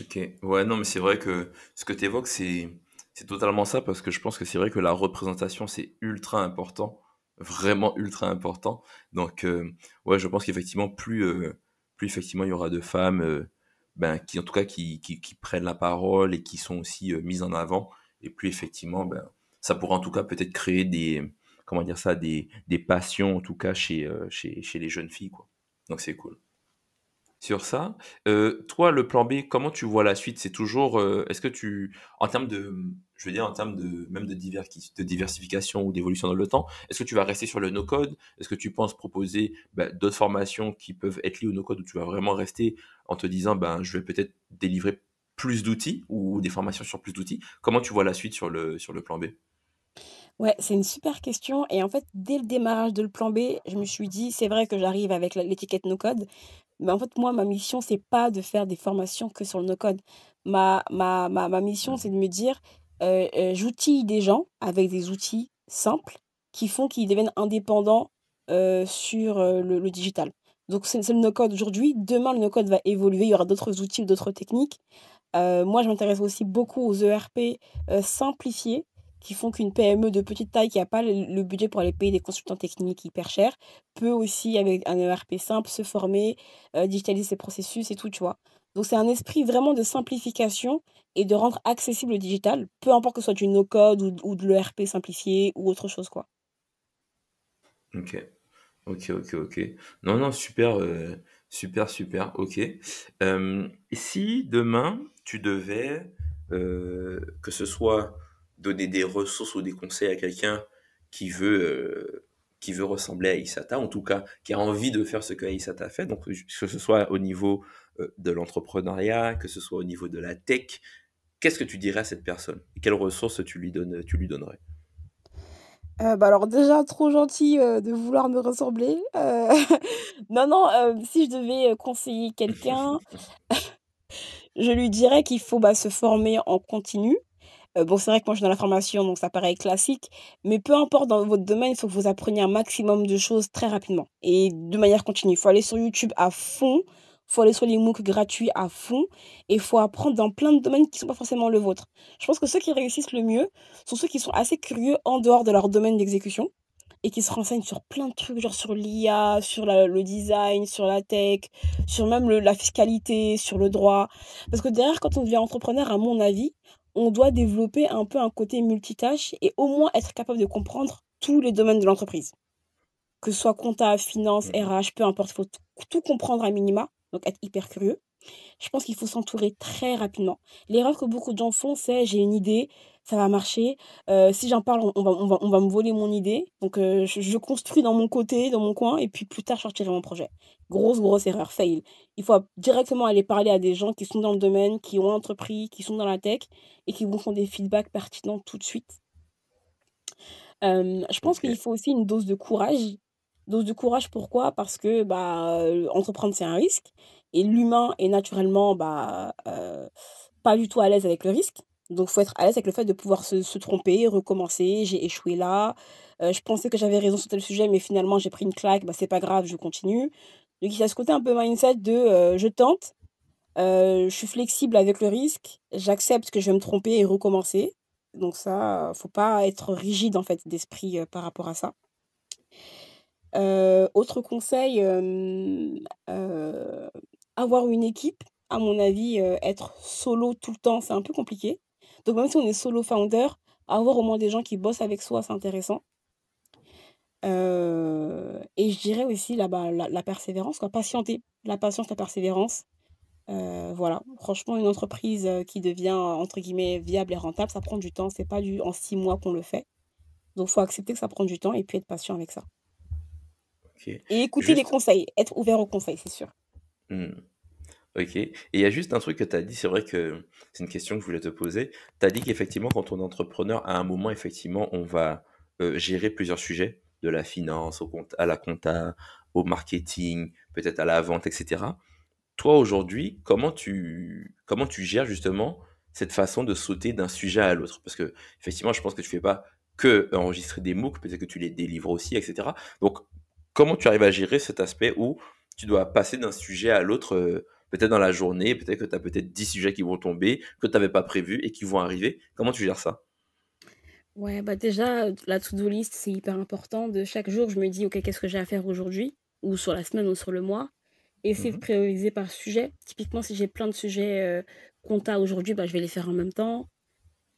Ok, ouais, non, mais c'est vrai que ce que tu évoques, c'est, c'est totalement ça, parce que je pense que c'est vrai que la représentation, c'est ultra important, vraiment ultra important. Donc, euh, ouais, je pense qu'effectivement, plus, euh, plus effectivement il y aura de femmes, euh, ben, qui en tout cas, qui, qui, qui, prennent la parole et qui sont aussi mises en avant, et plus effectivement, ben, ça pourra en tout cas peut-être créer des, comment dire ça, des, des passions, en tout cas, chez, chez, chez les jeunes filles, quoi. Donc, c'est cool sur ça. Euh, toi, le plan B, comment tu vois la suite C'est toujours, euh, est-ce que tu, en termes de, je veux dire, en termes de même de, divers, de diversification ou d'évolution dans le temps, est-ce que tu vas rester sur le no-code Est-ce que tu penses proposer bah, d'autres formations qui peuvent être liées au no-code ou tu vas vraiment rester en te disant, ben, je vais peut-être délivrer plus d'outils ou des formations sur plus d'outils Comment tu vois la suite sur le, sur le plan B Ouais, c'est une super question. Et en fait, dès le démarrage de le plan B, je me suis dit, c'est vrai que j'arrive avec l'étiquette no code, mais bah, en fait, moi, ma mission, c'est pas de faire des formations que sur le no-code. Ma, ma, ma, ma mission, mmh. c'est de me dire, j'outille des gens avec des outils simples qui font qu'ils deviennent indépendants sur le, le, digital. Donc, c'est le no-code aujourd'hui. Demain, le no-code va évoluer. Il y aura d'autres outils, d'autres techniques. moi, je m'intéresse aussi beaucoup aux ERP simplifiés qui font qu'une PME de petite taille qui n'a pas le budget pour aller payer des consultants techniques hyper chers peut aussi, avec un ERP simple, se former, euh, digitaliser ses processus et tout, tu vois. Donc c'est un esprit vraiment de simplification et de rendre accessible le digital, peu importe que ce soit du no-code ou, ou, de l'ERP simplifié ou autre chose, quoi. Ok, ok, ok, ok. Non, non, super, euh, super, super, ok. Euh, si demain, tu devais, que ce soit donner des ressources ou des conseils à quelqu'un qui veut euh, qui veut ressembler à Isata, en tout cas qui a envie de faire ce que Isata fait, donc que ce soit au niveau euh, de l'entrepreneuriat, que ce soit au niveau de la tech, qu'est-ce que tu dirais à cette personne Quelles ressources tu lui donnes, tu lui donnerais euh, bah, alors déjà trop gentil de vouloir me ressembler. non non, si je devais conseiller quelqu'un, je lui dirais qu'il faut bah, se former en continu. Euh, bon, c'est vrai que moi, je suis dans la formation, donc ça paraît classique, mais peu importe dans votre domaine, il faut que vous appreniez un maximum de choses très rapidement et de manière continue. Il faut aller sur YouTube à fond, il faut aller sur les MOOC gratuits à fond et il faut apprendre dans plein de domaines qui ne sont pas forcément le vôtre. Je pense que ceux qui réussissent le mieux sont ceux qui sont assez curieux en dehors de leur domaine d'exécution et qui se renseignent sur plein de trucs, genre sur l'IA, sur le design, sur la tech, sur même la fiscalité, sur le droit. Parce que derrière, quand on devient entrepreneur, à mon avis, on doit développer un peu un côté multitâche et au moins être capable de comprendre tous les domaines de l'entreprise. Que ce soit compta, finance, mhm. RH, peu importe, il faut tout comprendre à minima, donc être hyper curieux. Je pense qu'il faut s'entourer très rapidement. L'erreur que beaucoup de gens font, c'est j'ai une idée, ça va marcher. Euh, si j'en parle, on va, me voler mon idée. Donc, euh, je, construis dans mon côté, dans mon coin, et puis plus tard, je sortirai mon projet. Grosse, grosse erreur, fail. Il faut directement aller parler à des gens qui sont dans le domaine, qui ont entrepris, qui sont dans la tech, et qui vous font des feedbacks pertinents tout de suite. Euh, je pense qu'il faut aussi une dose de courage. Dose de courage, pourquoi Parce que bah, entreprendre, c'est un risque. Et l'humain est naturellement bah, pas du tout à l'aise avec le risque. Donc, faut être à l'aise avec le fait de pouvoir se, tromper, recommencer. J'ai échoué là. Euh, je pensais que j'avais raison sur tel sujet, mais finalement, j'ai pris une claque. Bah, c'est pas grave, je continue. Donc, il y a ce côté un peu mindset de euh, je tente, euh, je suis flexible avec le risque, j'accepte que je vais me tromper et recommencer. Donc, ça, faut pas être rigide en fait d'esprit par rapport à ça. autre conseil, avoir une équipe. À mon avis, être solo tout le temps, c'est un peu compliqué. Donc même si on est solo founder, avoir au moins des gens qui bossent avec soi, c'est intéressant. Euh, et je dirais aussi là bas la, persévérance, quoi, patienter, la patience, la persévérance. Euh, voilà, franchement, une entreprise euh, qui devient entre guillemets viable et rentable, ça prend du temps. C'est pas du en six mois qu'on le fait. Donc, faut accepter que ça prend du temps et puis être patient avec ça. Et écouter les conseils, être ouvert aux conseils, c'est sûr. Hmm. Ok. Et il y a juste un truc que tu as dit, c'est vrai que c'est une question que je voulais te poser. Tu as dit qu'effectivement, quand on est entrepreneur, à un moment, effectivement, on va euh, gérer plusieurs sujets, de la finance au compte, à la compta, au marketing, peut-être à la vente, etc. Toi, aujourd'hui, comment tu, comment tu gères justement cette façon de sauter d'un sujet à l'autre Parce que, effectivement, je pense que tu fais pas que enregistrer des MOOC, peut-être que tu les délivres aussi, etc. Donc, comment tu arrives à gérer cet aspect où tu dois passer d'un sujet à l'autre euh, peut-être dans la journée, peut-être que tu as peut-être 10 sujets qui vont tomber, que tu n'avais pas prévu et qui vont arriver. Comment tu gères ça Ouais, bah déjà, la to-do list, c'est hyper important. De chaque jour, je me dis, OK, qu'est-ce que j'ai à faire aujourd'hui, ou sur la semaine, ou sur le mois. Et c'est mmh prioriser par sujet. Typiquement, si j'ai plein de sujets euh, compta aujourd'hui, bah, je vais les faire en même temps.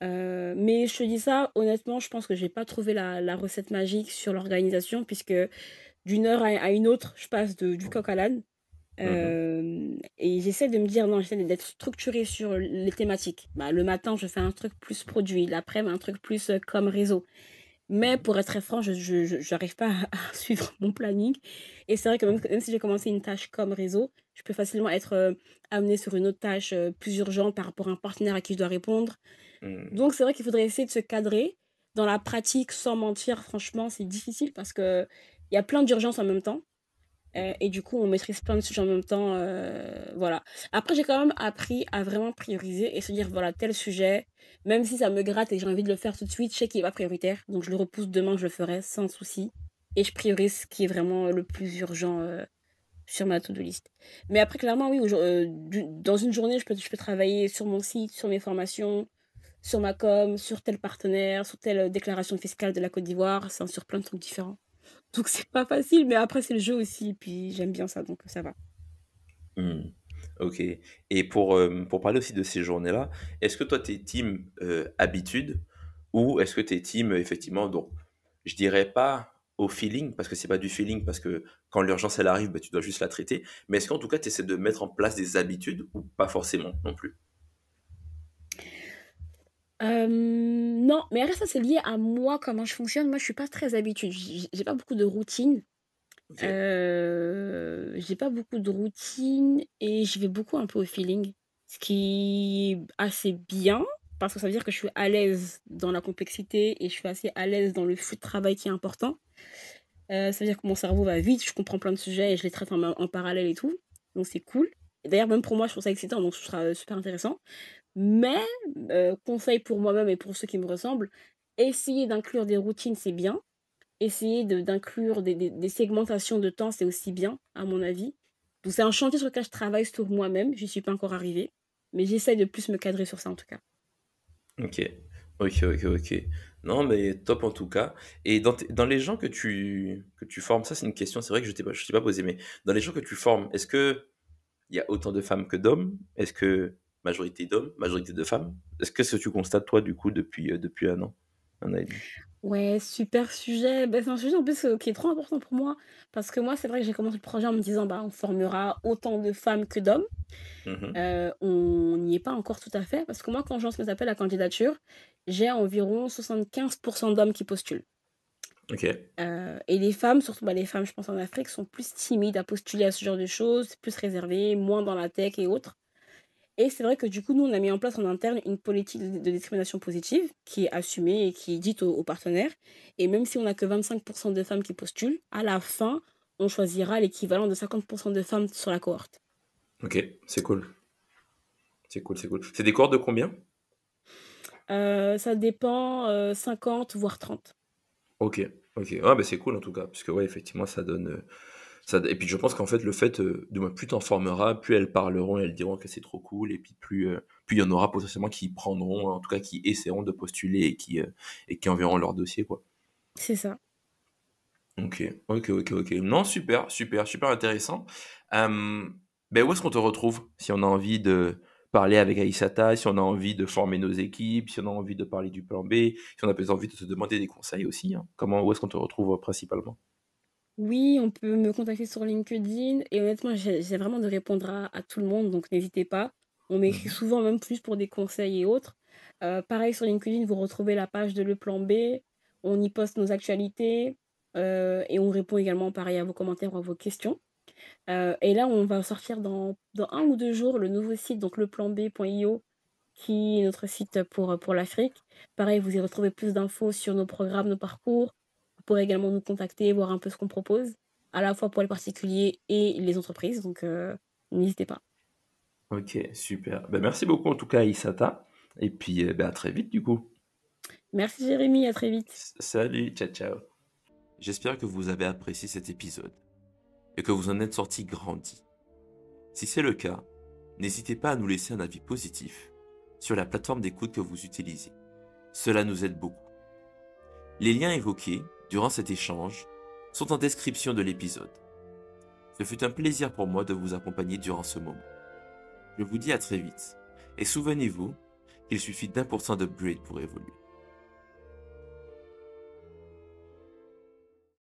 Euh, mais je te dis ça, honnêtement, je pense que je n'ai pas trouvé la, recette magique sur l'organisation, puisque d'une heure à, une autre, je passe du coq à l'âne. Mhm. et j'essaie de me dire, non, j'essaie d'être structurée sur les thématiques. Bah, le matin, je fais un truc plus produit, laprès un truc plus comme réseau. Mais pour être très franc, je n'arrive pas à, suivre mon planning. Et c'est vrai que même, si j'ai commencé une tâche comme réseau, je peux facilement être amenée sur une autre tâche plus urgente par rapport à un partenaire à qui je dois répondre. Mmh. Donc c'est vrai qu'il faudrait essayer de se cadrer. Dans la pratique, sans mentir, franchement, c'est difficile parce qu'il y a plein d'urgences en même temps. Euh, et du coup, on maîtrise plein de sujets en même temps. Euh, voilà. Après, j'ai quand même appris à vraiment prioriser et se dire, voilà, tel sujet, même si ça me gratte et j'ai envie de le faire tout de suite, je sais qu'il n'est pas prioritaire. Donc, je le repousse demain, je le ferai sans souci. Et je priorise ce qui est vraiment le plus urgent euh, sur ma to-do list. Mais après, clairement, oui, dans une journée, je peux, je peux travailler sur mon site, sur mes formations, sur ma com, sur tel partenaire, sur telle déclaration fiscale de la Côte d'Ivoire, sur plein de trucs différents. Donc c'est pas facile, mais après c'est le jeu aussi, puis j'aime bien ça, donc ça va. Hmm. Ok. Et pour, euh, pour parler aussi de ces journées-là, est-ce que toi, t'es team euh, habitude ou est-ce que t'es team, effectivement, donc, je dirais pas au feeling, parce que c'est pas du feeling, parce que quand l'urgence, elle arrive, bah, tu dois juste la traiter, mais est-ce qu'en tout cas, tu essaies de mettre en place des habitudes ou pas forcément non plus euh, non, mais après ça, c'est lié à moi, comment je fonctionne. Moi, je suis pas très habituée. J'ai pas beaucoup de routine. Euh, j'ai pas beaucoup de routine et je vais beaucoup un peu au feeling. Ce qui est assez bien, parce que ça veut dire que je suis à l'aise dans la complexité et je suis assez à l'aise dans le flux de travail qui est important. Euh, ça veut dire que mon cerveau va vite, je comprends plein de sujets et je les traite en, en parallèle et tout. Donc c'est cool. D'ailleurs, même pour moi, je trouve ça excitant, donc ce sera super intéressant. Mais, conseil pour moi-même et pour ceux qui me ressemblent, essayer d'inclure des routines, c'est bien. Essayer d'inclure des, segmentations de temps, c'est aussi bien, à mon avis. Donc c'est un chantier sur lequel je travaille sur moi-même, n'y suis pas encore arrivée. Mais j'essaie de plus me cadrer sur ça en tout cas. Ok, ok, ok, ok. Non, mais top en tout cas. Et dans, dans les gens que tu, tu formes, ça c'est une question, c'est vrai que je ne t'ai pas, posé, mais dans les gens que tu formes, est-ce que il y a autant de femmes que d'hommes Est-ce que majorité d'hommes, majorité de femmes. Est-ce que, ce tu constates, toi, du coup, depuis, euh, depuis un an, un et Ouais, super sujet. Bah, c'est un sujet en plus euh, qui est trop important pour moi. Parce que moi, c'est vrai que j'ai commencé le projet en me disant bah, on formera autant de femmes que d'hommes. Mhm. Euh, on n'y est pas encore tout à fait. Parce que moi, quand je lance mes appels à candidature, j'ai environ 75% d'hommes qui postulent. OK. et les femmes, surtout bah, les femmes, je pense en Afrique, sont plus timides à postuler à ce genre de choses, plus réservées, moins dans la tech et autres. Et c'est vrai que du coup, nous, on a mis en place en interne une politique de discrimination positive qui est assumée et qui est dite aux, partenaires. Et même si on n'a que 25% de femmes qui postulent, à la fin, on choisira l'équivalent de 50% de femmes sur la cohorte. Ok, c'est cool. C'est cool, c'est cool. C'est des cohortes de combien euh, Ça dépend 50, euh, voire 30. Ok, ok. Ah, bah, c'est cool en tout cas, parce que ouais, effectivement, ça donne... Euh, et puis je pense qu'en fait, le fait, euh, de moi, plus t'en formeras, plus elles parleront et elles diront que c'est trop cool, et puis plus euh, puis il y en aura potentiellement qui prendront, en tout cas qui essaieront de postuler et qui, euh, et qui enverront leur dossier. quoi. C'est ça. Ok, ok, ok, ok. Non, super, super, super intéressant. Mais ben, où est-ce qu'on te retrouve si on a envie de parler avec Aïsata, si on a envie de former nos équipes, si on a envie de parler du plan B, si on a envie de te demander des conseils aussi hein. Comment, où est-ce qu'on te retrouve principalement oui, on peut me contacter sur LinkedIn. Et honnêtement, j'ai vraiment de répondre à, tout le monde, donc n'hésitez pas. On m'écrit mhm. souvent même plus pour des conseils et autres. Euh, pareil, sur LinkedIn, vous retrouvez la page de Le Plan B. On y poste nos actualités. Euh, et on répond également, pareil, à vos commentaires ou à vos questions. Euh, et là, on va sortir dans, un ou deux jours le nouveau site, donc leplanb.io, qui est notre site pour, pour l'Afrique. Pareil, vous y retrouvez plus d'infos sur nos programmes, nos parcours, pourrez également nous contacter, voir un peu ce qu'on propose, à la fois pour les particuliers et les entreprises. Donc, euh, n'hésitez pas. Ok, super. Ben, merci beaucoup en tout cas, Isata. Et puis, eh ben, à très vite du coup. Merci Jérémy, à très vite. Salut, ciao, ciao. J'espère que vous avez apprécié cet épisode et que vous en êtes sorti grandi. Si c'est le cas, n'hésitez pas à nous laisser un avis positif sur la plateforme d'écoute que vous utilisez. Cela nous aide beaucoup. Les liens évoqués durant cet échange sont en description de l'épisode. Ce fut un plaisir pour moi de vous accompagner durant ce moment. Je vous dis à très vite, et souvenez-vous qu'il suffit d'un pour cent d'upgrade pour évoluer.